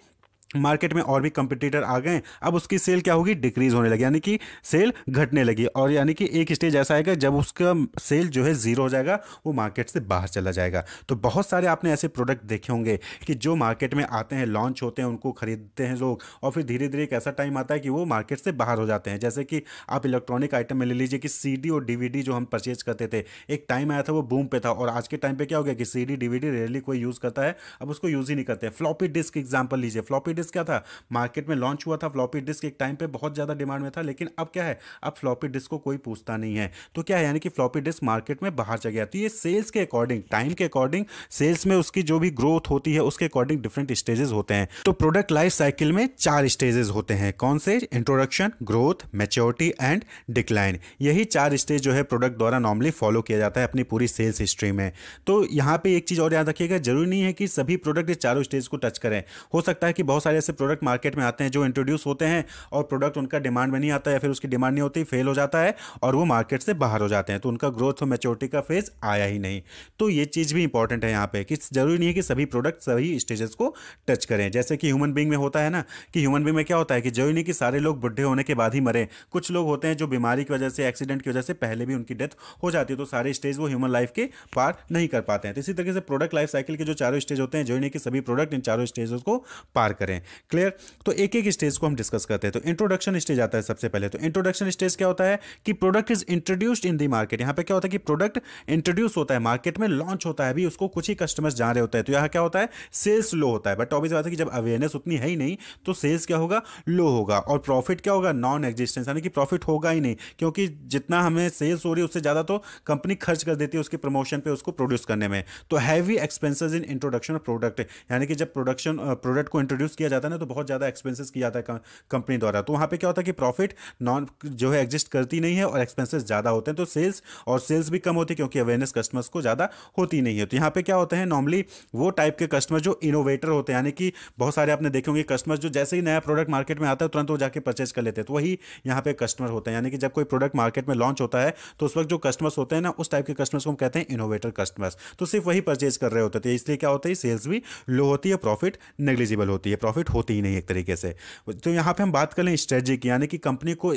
मार्केट में और भी कंपटीटर आ गए अब उसकी सेल क्या होगी डिक्रीज होने लगी यानी कि सेल घटने लगी और यानी कि एक स्टेज ऐसा आएगा जब उसका सेल जो है ज़ीरो हो जाएगा वो मार्केट से बाहर चला जाएगा तो बहुत सारे आपने ऐसे प्रोडक्ट देखे होंगे कि जो मार्केट में आते हैं लॉन्च होते हैं उनको खरीदते हैं लोग और फिर धीरे धीरे एक ऐसा टाइम आता है कि वो मार्केट से बाहर हो जाते हैं जैसे कि आप इलेक्ट्रॉनिक आइटम में ले लीजिए कि सी और डी जो हम परचेज करते थे एक टाइम आया था वो बूम पे था और आज के टाइम पर क्या हो गया कि सी डी रेयरली कोई यूज़ करता है अब उसको यूज़ ही नहीं करते फ्लॉपी डिस्क एग्जाम्पल लीजिए फ्लॉपी फ्लॉपी डिस्क क्या था मार्केट में लॉन्च हुआ था फ्लॉपी डिस्क एक टाइम पे बहुत ज़्यादा डिमांड में था लेकिन अब क्या है अब फ्लॉपी डिस्क को कोई पूछता नहीं है तो क्या है यानी कि फ्लॉपी डिस्क मार्केट में बाहर चल गया तो ये सेल्स के अकॉर्डिंग टाइम के अकॉर्डिंग सेल्स में उसकी जो भी ग्रोथ होती है उसके अकॉर्डिंग डिफरेंट स्टेजेस होते हैं तो प्रोडक्ट लाइफ साइकिल में चार स्टेजेस होते हैं कौन से introduction growth maturity and decline यही चार स्टेज जो है प्रोडक्ट द्वारा नॉर्मली फॉलो किया जाता है अपनी पूरी सेल्स हिस्ट्री में तो यहां पे एक चीज़ और याद रखिएगा जरूरी नहीं है कि सभी प्रोडक्ट चारों स्टेज को टच करें हो सकता है कि बहुत सारे ऐसे प्रोडक्ट मार्केट में आते हैं जो इंट्रोड्यूस होते हैं और प्रोडक्ट उनका डिमांड में नहीं आता या फिर उसकी डिमांड नहीं होती फेल हो जाता है और वो मार्केट से बाहर हो जाते हैं तो उनका ग्रोथ और मेच्योरिटी का फेज आया ही नहीं तो ये चीज़ भी इंपॉर्टेंट है यहाँ पे कि जरूरी नहीं है कि सभी प्रोडक्ट सभी स्टेजेस को टच करें जैसे कि ह्यूमन बींग में होता है ना कि ह्यूमन बींग में क्या होता है कि जरूरी नहीं कि सारे लोग बुढ़े होने के बाद ही मरे कुछ लोग होते हैं जो बीमारी की वजह से एक्सीडेंट की वजह से पहले भी उनकी डेथ हो जाती है तो सारे स्टेज वो ह्यूमन लाइफ के पार नहीं कर पाते हैं तो इसी तरीके से प्रोडक्ट लाइफ साइकिल के जो चारों स्टेज होते हैं जरूरी नहीं कि सभी प्रोडक्ट इन चारों स्टेज को पार करें हैं क्लियर तो एक एक स्टेज को हम डिस्कस करते हैं तो इंट्रोडक्शन स्टेज आता है सबसे पहले तो इंट्रोडक्शन स्टेज क्या होता है कि product is introduced in the market यहाँ पे क्या होता है कि प्रोडक्ट इंट्रोड्यूस होता है मार्केट में लॉन्च होता है अभी उसको कुछ ही कस्टमर्स जा रहे होते हैं तो यहाँ क्या होता है सेल्स लो होता है बट ऑबिस बात है कि जब अवेयरनेस उतनी है ही नहीं तो सेल्स क्या होगा लो होगा और प्रॉफिट क्या होगा नॉन एग्जिस्टेंस यानी कि प्रॉफिट होगा ही नहीं क्योंकि जितना हमें सेल्स हो रही है उससे ज़्यादा तो कंपनी खर्च कर देती है उसके प्रमोशन पर उसको प्रोड्यूस करने में तो heavy expenses in introduction of product यानी कि जब प्रोडक्शन प्रोडक्ट uh, को इंट्रोड्यूस किया किया जाता है ना तो बहुत ज़्यादा एक्सपेंसेस किया जाता है कंपनी द्वारा तो वहाँ पर क्या होता है कि प्रॉफिट नॉन जो है एग्जिस्ट करती नहीं है और एक्सपेंसेस ज़्यादा होते हैं तो सेल्स और सेल्स भी कम होती है क्योंकि अवेयरनेस कस्टमर्स को ज़्यादा होती नहीं है तो यहाँ पर क्या होते हैं नॉर्मली वो टाइप के कस्टमर जो इनोवेटर होते हैं यानी कि बहुत सारे आपने देखे होंगे कस्टमर जो जैसे ही नया प्रोडक्ट मार्केट में आता है तुरंत वो जाकर परचेज कर लेते हैं तो वही यहाँ पे कस्टमर होते हैं यानी कि जब कोई प्रोडक्ट मार्केट में लॉन्च होता है तो उस वक्त जो कस्टमर्स होते हैं ना उस टाइप के कस्टमर्स को हम कहते हैं इनोवेटर कस्टमर्स तो सिर्फ वही परचेज कर रहे होते थे तो इसलिए क्या होता है सेल्स भी लो होती है प्रॉफिट नेग्लिजिबल होती है प्रॉफिट प्रॉफिट होती ही नहीं एक तरीके से तो यहाँ पे हम बात कर स्ट्रेटजी की यानी कि कंपनी को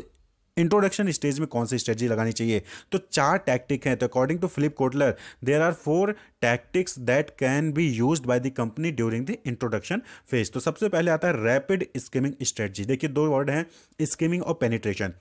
इंट्रोडक्शन स्टेज में कौन सी स्ट्रेटजी लगानी चाहिए तो चार टैक्टिक हैं तो according to Philip Kotler there are four tactics that can be use by the company during the introduction phase तो सबसे पहले आता है रैपिड स्कीमिंग स्ट्रेटजी देखिए दो वर्ड हैं स्कीमिंग और पेनिट्रेशन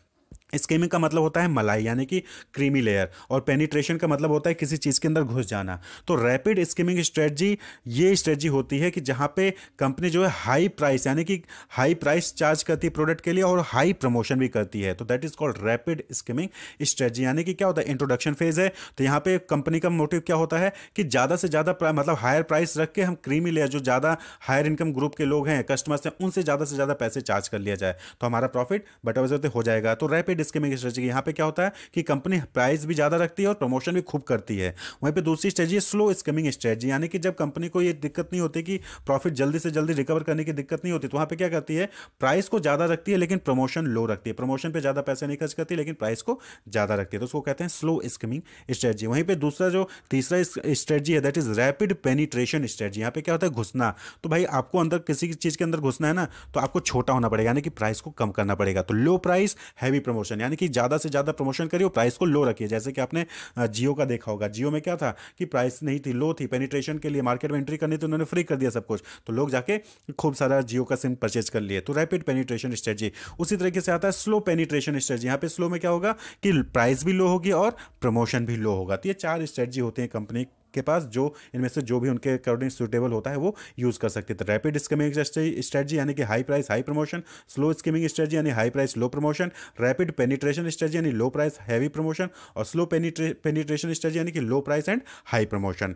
स्केमिंग का मतलब होता है मलाई यानी कि क्रीमी लेयर और पेनिट्रेशन का मतलब होता है किसी चीज़ के अंदर घुस जाना तो रैपिड स्केमिंग स्ट्रेटजी ये स्ट्रेटजी होती है कि जहाँ पे कंपनी जो है हाई प्राइस यानी कि हाई प्राइस चार्ज करती है प्रोडक्ट के लिए और हाई प्रमोशन भी करती है तो that is called rapid skimming strategy यानी कि क्या होता है इंट्रोडक्शन फेज है तो यहाँ पे कंपनी का मोटिव क्या होता है कि ज़्यादा से ज़्यादा मतलब हायर प्राइस रख के हम क्रीमी लेयर जो ज़्यादा हायर इनकम ग्रुप के लोग हैं कस्टमर्स हैं उनसे ज़्यादा से ज़्यादा पैसे चार्ज कर लिया जाए तो हमारा प्रॉफिट बटर हो जाएगा तो रैपिड डिस्क्रिमिनेशन स्ट्रेटेजी यहाँ पे क्या होता है कि कंपनी प्राइस भी ज़्यादा रखती है और प्रमोशन भी खूब करती है वहीं पर दूसरी स्ट्रेटेजी स्लो स्किमिंग स्ट्रेटी यानी कि जब कंपनी को ये दिक्कत नहीं होती कि प्रॉफिट जल्दी से जल्दी रिकवर करने की दिक्कत नहीं होती तो वहाँ पर क्या करती है प्राइस को ज़्यादा रखती है लेकिन प्रमोशन लो रखती है प्रमोशन पर ज़्यादा पैसे नहीं खर्च करती लेकिन प्राइस को ज़्यादा रखती है तो उसको कहते हैं स्लो स्कमिंग स्ट्रेटजी वहीं पर दूसरा जो तीसरा स्ट्रेटजी है that is rapid penetration strategy यहाँ पे क्या होता है घुसना तो भाई आपको अंदर किसी चीज़ के अंदर घुसना है ना तो आपको छोटा होना पड़ेगा यानी कि प्राइस को कम करना पड़ेगा तो low price heavy promotion promotion यानी कि ज़्यादा से ज़्यादा प्रमोशन करिए और प्राइस को लो रखिए जैसे कि आपने जियो का देखा होगा जियो में क्या था कि प्राइस नहीं थी लो थी पेनिट्रेशन के लिए मार्केट में एंट्री करनी थी उन्होंने फ्री कर दिया सब कुछ तो लोग जाके खूब सारा जियो का सिम परचेज कर लिए तो रैपिड पेनिट्रेशन स्ट्रेटजी उसी तरीके से आता है स्लो पेनिट्रेशन स्ट्रेटजी यहाँ पे स्लो में क्या होगा कि प्राइस भी लो होगी और प्रमोशन भी लो होगा तो ये चार स्ट्रेटजी होते हैं कंपनी के पास जो इनमें से जो भी उनके अकॉर्डिंग सुटेबल होता है वो यूज़ कर सकते थे रैपिड स्कीमिंग स्ट्रेटजी यानी कि high price high promotion slow skimming strategy यानी high price low promotion rapid penetration strategy यानी लो प्राइस हैवी प्रमोशन और स्लो पेनीट्रेशन स्ट्रेटजी यानी कि low price and high promotion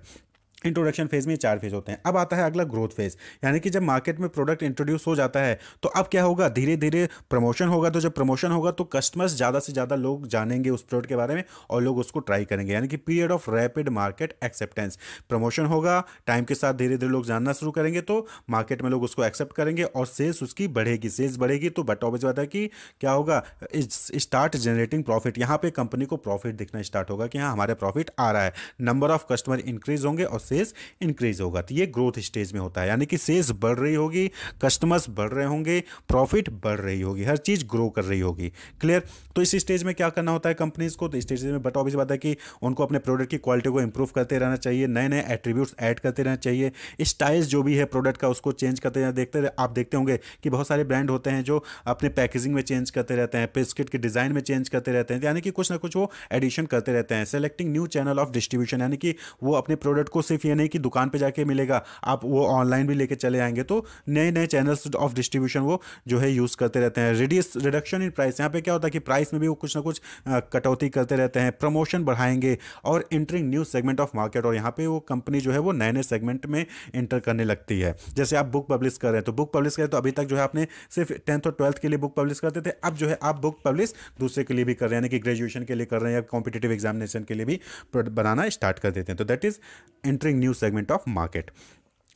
introduction phase में चार phase होते हैं अब आता है अगला ग्रोथ फेज यानी कि जब मार्केट में प्रोडक्ट इंट्रोड्यूस हो जाता है तो अब क्या होगा धीरे धीरे प्रमोशन होगा तो जब प्रमोशन होगा तो कस्टमर्स ज़्यादा से ज़्यादा लोग जानेंगे उस प्रोडक्ट के बारे में और लोग उसको ट्राई करेंगे यानी कि period of rapid market acceptance promotion होगा टाइम के साथ धीरे धीरे लोग जानना शुरू करेंगे तो मार्केट में लोग उसको एक्सेप्ट करेंगे और सेल्स उसकी बढ़ेगी सेल्स बढ़ेगी तो बट ऑबिस बता है कि क्या होगा स्टार्ट जनरेटिंग प्रॉफिट यहाँ पर कंपनी को प्रॉफिट दिखना स्टार्ट होगा कि हाँ हमारे प्रॉफिट आ रहा है नंबर ऑफ कस्टमर इंक्रीज होंगे और सेल्स इंक्रीज होगा तो ये ग्रोथ स्टेज में होता है यानी कि सेल्स बढ़ रही होगी कस्टमर्स बढ़ रहे होंगे प्रॉफिट बढ़ रही होगी हर चीज़ ग्रो कर रही होगी क्लियर तो इस स्टेज में क्या करना होता है कंपनीज को तो इस स्टेज में बट ऑबिस बात है कि उनको अपने प्रोडक्ट की क्वालिटी को इंप्रूव करते रहना चाहिए नए नए एट्रीब्यूट्स ऐड करते रहना चाहिए स्टाइल्स जो भी है प्रोडक्ट का उसको चेंज करते रहना देखते आप देखते होंगे कि बहुत सारे ब्रांड होते हैं जो अपने पैकेजिंग में चेंज करते रहते हैं बिस्किट के डिज़ाइन में चेंज करते रहते हैं यानी कि कुछ ना कुछ वो एडिशन करते रहते हैं selecting new channel of distribution यानी कि वो अपने प्रोडक्ट को सिर्फ सिर्फ ये नहीं कि दुकान पे जाके मिलेगा आप वो ऑनलाइन भी लेके चले आएंगे तो नए नए चैनल्स ऑफ डिस्ट्रीब्यूशन वो जो है यूज़ करते रहते हैं रिड्यूस रिडक्शन इन प्राइस यहाँ पे क्या होता है कि प्राइस में भी वो कुछ ना कुछ कटौती करते रहते हैं प्रमोशन बढ़ाएंगे और entering new segment of market और यहाँ पर वो कंपनी जो है वो नए नए सेगमेंट में एंटर करने लगती है जैसे आप बुक पब्लिश कर रहे हैं तो बुक पब्लिश करें तो अभी तक जो है आपने सिर्फ टेंथ और ट्वेल्थ के लिए बुक पब्लिश करते थे अब जो है आप बुक पब्लिश दूसरे के लिए भी कर रहे हैं यानी कि ग्रेजुएशन के लिए कर रहे हैं या कॉम्पिटेटिव एग्जामिनेशन के लिए भी बनाना स्टार्ट कर देते हैं तो that is entering new segment of market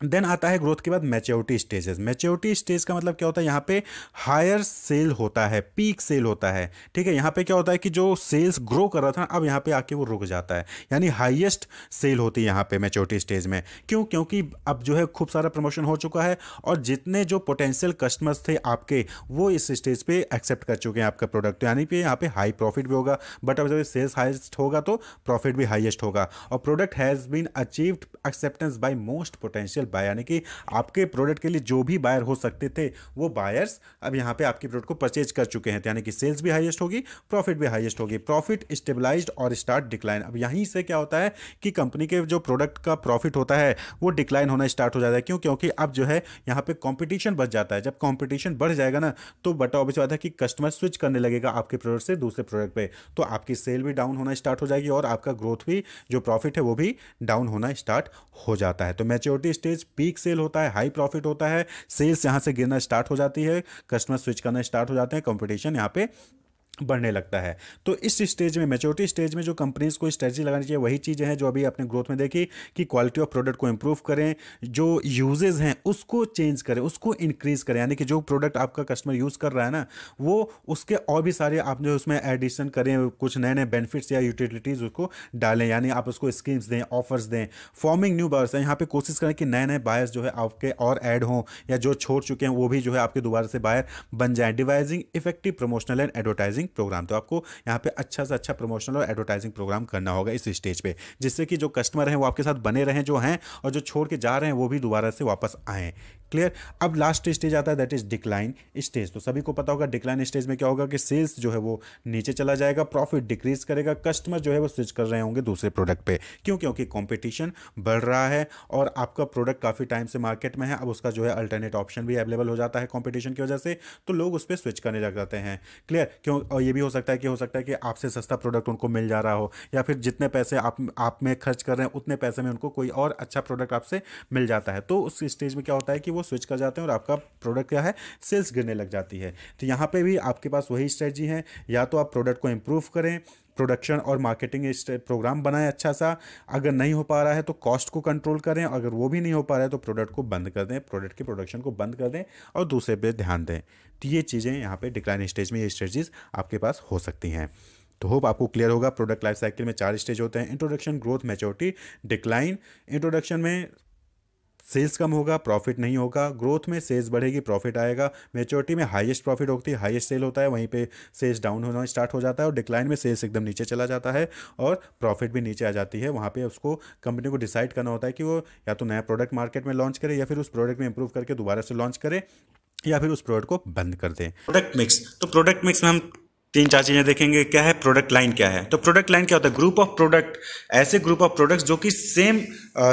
then आता है ग्रोथ के बाद मैच्योरिटी स्टेजेस मैच्योरिटी स्टेज का मतलब क्या होता है यहाँ पे हायर सेल होता है पीक सेल होता है ठीक है यहाँ पे क्या होता है कि जो सेल्स ग्रो कर रहा था अब यहाँ पे आके वो रुक जाता है यानी हाईएस्ट सेल होती है यहाँ पे मैच्योरिटी स्टेज में क्यों क्योंकि अब जो है खूब सारा प्रमोशन हो चुका है और जितने जो पोटेंशियल कस्टमर्स थे आपके वो इस स्टेज पर एक्सेप्ट कर चुके हैं आपका प्रोडक्ट तो यानी कि यहाँ पर हाई प्रॉफिट भी होगा बट अब जब सेल्स हाइस्ट होगा तो प्रॉफिट भी हाइएस्ट होगा और product has been achieved acceptance by most potential potential buy यानी कि आपके प्रोडक्ट के लिए जो भी बायर हो सकते थे वो बायर्स अब यहाँ पे आपके प्रोडक्ट को परचेज कर चुके हैं तो यानी कि सेल्स भी हाइएस्ट होगी प्रॉफिट भी हाइएस्ट होगी प्रॉफिट स्टेबलाइज और स्टार्ट डिक्लाइन अब यहीं से क्या होता है कि कंपनी के जो प्रोडक्ट का प्रॉफिट होता है वो डिक्लाइन होना स्टार्ट हो जाता है क्यों क्योंकि अब जो है यहाँ पर कॉम्पिटिशन बढ़ जाता है जब कॉम्पिटिशन बढ़ जाएगा ना तो बट ऑबिस बात है कि कस्टमर स्विच करने लगेगा आपके प्रोडक्ट से दूसरे प्रोडक्ट पर तो आपकी सेल भी डाउन होना स्टार्ट हो जाएगी और आपका ग्रोथ भी जो प्रॉफिट है वो भी डाउन होना स्टार्ट हो जाता है तो maturity stage average peak sale होता है हाई प्रॉफिट होता है सेल्स यहाँ से गिरना स्टार्ट हो जाती है कस्टमर स्विच करना स्टार्ट हो जाते हैं कॉम्पिटिशन यहाँ पर बढ़ने लगता है तो इस स्टेज में मेचोरिटी स्टेज में जो कंपनीज़ को स्ट्रेटजी लगानी चाहिए वही चीज़ें हैं जो अभी आपने ग्रोथ में देखी कि क्वालिटी ऑफ प्रोडक्ट को इम्प्रूव करें जो यूजेज हैं उसको चेंज करें उसको इंक्रीज़ करें यानी कि जो प्रोडक्ट आपका कस्टमर यूज़ कर रहा है ना वो उसके और भी सारे आप जो उसमें एडिशन करें कुछ नए नए बेनिफिट्स या यूटिलिटीज़ उसको डालें यानी आप उसको स्कीम्स दें ऑफर्स दें फॉर्मिंग न्यू बायर्स यहाँ पर कोशिश करें कि नए नए बायर्स जो है आपके और ऐड हों या जो छोड़ चुके हैं वो भी जो है आपके दोबारा से बायर बन जाए devising effective promotional and advertising advertising program तो आपको यहाँ पे अच्छा से अच्छा प्रमोशनल और एडवर्टाइजिंग प्रोग्राम करना होगा इस स्टेज पे जिससे कि जो कस्टमर हैं वो आपके साथ बने रहें जो हैं और जो छोड़ के जा रहे हैं वो भी दोबारा से वापस आएँ क्लियर अब लास्ट स्टेज आता है दैट इज डिक्लाइन स्टेज तो सभी को पता होगा डिक्लाइन स्टेज में क्या होगा कि सेल्स जो है वो नीचे चला जाएगा प्रॉफिट डिक्रीज करेगा कस्टमर जो है वो स्विच कर रहे होंगे दूसरे प्रोडक्ट पे क्यों क्योंकि कंपटीशन बढ़ रहा है और आपका प्रोडक्ट काफ़ी टाइम से मार्केट में है अब उसका जो है अल्टरनेट ऑप्शन भी अवेलेबल हो जाता है कॉम्पिटिशन की वजह से तो लोग उस पर स्विच करने लग जाते हैं क्लियर क्यों और ये भी हो सकता है कि हो सकता है कि आपसे सस्ता प्रोडक्ट उनको मिल जा रहा हो या फिर जितने पैसे आप आप में खर्च कर रहे हैं उतने पैसे में उनको कोई और अच्छा प्रोडक्ट आपसे मिल जाता है तो उस स्टेज में क्या होता है कि वो स्विच कर जाते हैं और आपका प्रोडक्ट क्या है सेल्स गिरने लग जाती है तो यहाँ पर भी आपके पास वही स्ट्रेटजी है या तो आप प्रोडक्ट को इम्प्रूव करें प्रोडक्शन और मार्केटिंग प्रोग्राम बनाएं अच्छा सा अगर नहीं हो पा रहा है तो कॉस्ट को कंट्रोल करें अगर वो भी नहीं हो पा रहा है तो प्रोडक्ट को बंद कर दें प्रोडक्ट के प्रोडक्शन को बंद कर दें और दूसरे पे ध्यान दें तो ये चीज़ें यहाँ पे डिक्लाइन स्टेज में ये स्ट्रेटजीज आपके पास हो सकती हैं तो होप आपको क्लियर होगा प्रोडक्ट लाइफ साइकिल में चार स्टेज होते हैं introduction growth maturity decline introduction में सेल्स कम होगा प्रॉफिट नहीं होगा ग्रोथ में सेल्स बढ़ेगी प्रॉफिट आएगा मेच्योरिटी में हाईएस्ट प्रॉफिट होती है हाईएस्ट सेल होता है वहीं पे सेल्स डाउन होना स्टार्ट हो जाता है और डिक्लाइन में सेल्स एकदम नीचे चला जाता है और प्रॉफिट भी नीचे आ जाती है वहाँ पर उसको कंपनी को डिसाइड करना होता है कि वो या तो नया प्रोडक्ट मार्केट में लॉन्च करे या फिर उस प्रोडक्ट में इंप्रूव करके दोबारा से लॉन्च करे या फिर उस प्रोडक्ट को बंद कर दें प्रोडक्ट मिक्स तो प्रोडक्ट मिक्स में हम तीन चार चीज़ें देखेंगे क्या है प्रोडक्ट लाइन क्या है तो प्रोडक्ट लाइन क्या होता है ग्रुप ऑफ प्रोडक्ट ऐसे ग्रुप ऑफ प्रोडक्ट्स जो कि सेम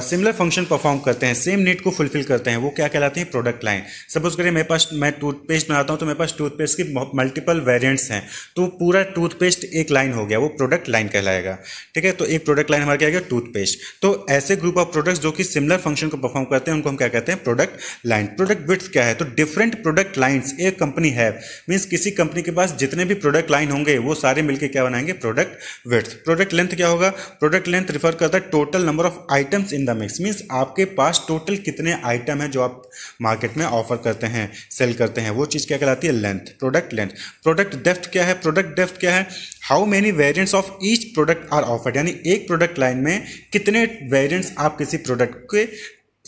सिमिलर फंक्शन परफॉर्म करते हैं सेम नीड को फुलफिल करते हैं वो क्या कहलाते हैं प्रोडक्ट लाइन सपोज करिए मेरे पास मैं टूथपेस्ट बनाता हूँ तो मेरे पास टूथपेस्ट की मल्टीपल वेरियंट्स हैं तो पूरा टूथपेस्ट एक लाइन हो गया वो प्रोडक्ट लाइन कहलाएगा ठीक है तो एक प्रोडक्ट लाइन हमारा क्या गया टूथपेस्ट तो ऐसे ग्रुप ऑफ प्रोडक्ट्स जो कि सिमिलर फंक्शन को परफॉर्म करते हैं उनको हम क्या कहते हैं प्रोडक्ट लाइन प्रोडक्ट विथ क्या है तो डिफरेंट प्रोडक्ट लाइन्स एक कंपनी है मीन्स किसी कंपनी के पास जितने भी प्रोडक्ट लाइन होंगे वो सारे मिलके क्या बनाएंगे प्रोडक्ट वेथ प्रोडक्ट लेंथ क्या होगा प्रोडक्ट लेंथ रिफर करता है total number of items in the mix means आपके पास टोटल कितने आइटम हैं जो आप मार्केट में ऑफर करते हैं सेल करते हैं वो चीज़ क्या कहलाती है length product length product depth क्या है प्रोडक्ट डेफ्थ क्या है how many variants of each product are offered यानी एक प्रोडक्ट लाइन में कितने वेरियंट्स आप किसी प्रोडक्ट के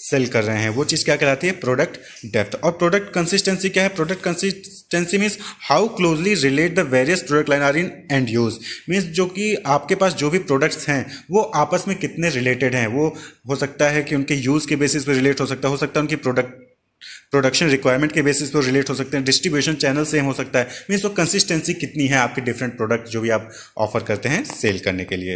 सेल कर रहे हैं वो चीज़ क्या कहलाती है प्रोडक्ट डेप्थ और प्रोडक्ट कंसिस्टेंसी क्या है product consistency means how closely relate the various product line are in end use means जो कि आपके पास जो भी प्रोडक्ट्स हैं वो आपस में कितने रिलेटेड हैं वो हो सकता है कि उनके यूज़ के बेसिस पर रिलेट हो सकता है हो सकता है उनकी प्रोडक्ट प्रोडक्शन रिक्वायरमेंट के बेसिस पर रिलेट हो सकते हैं डिस्ट्रीब्यूशन चैनल सेम हो सकता है मीन्स वो कंसिस्टेंसी कितनी है आपके डिफरेंट प्रोडक्ट जो भी आप ऑफर करते हैं सेल करने के लिए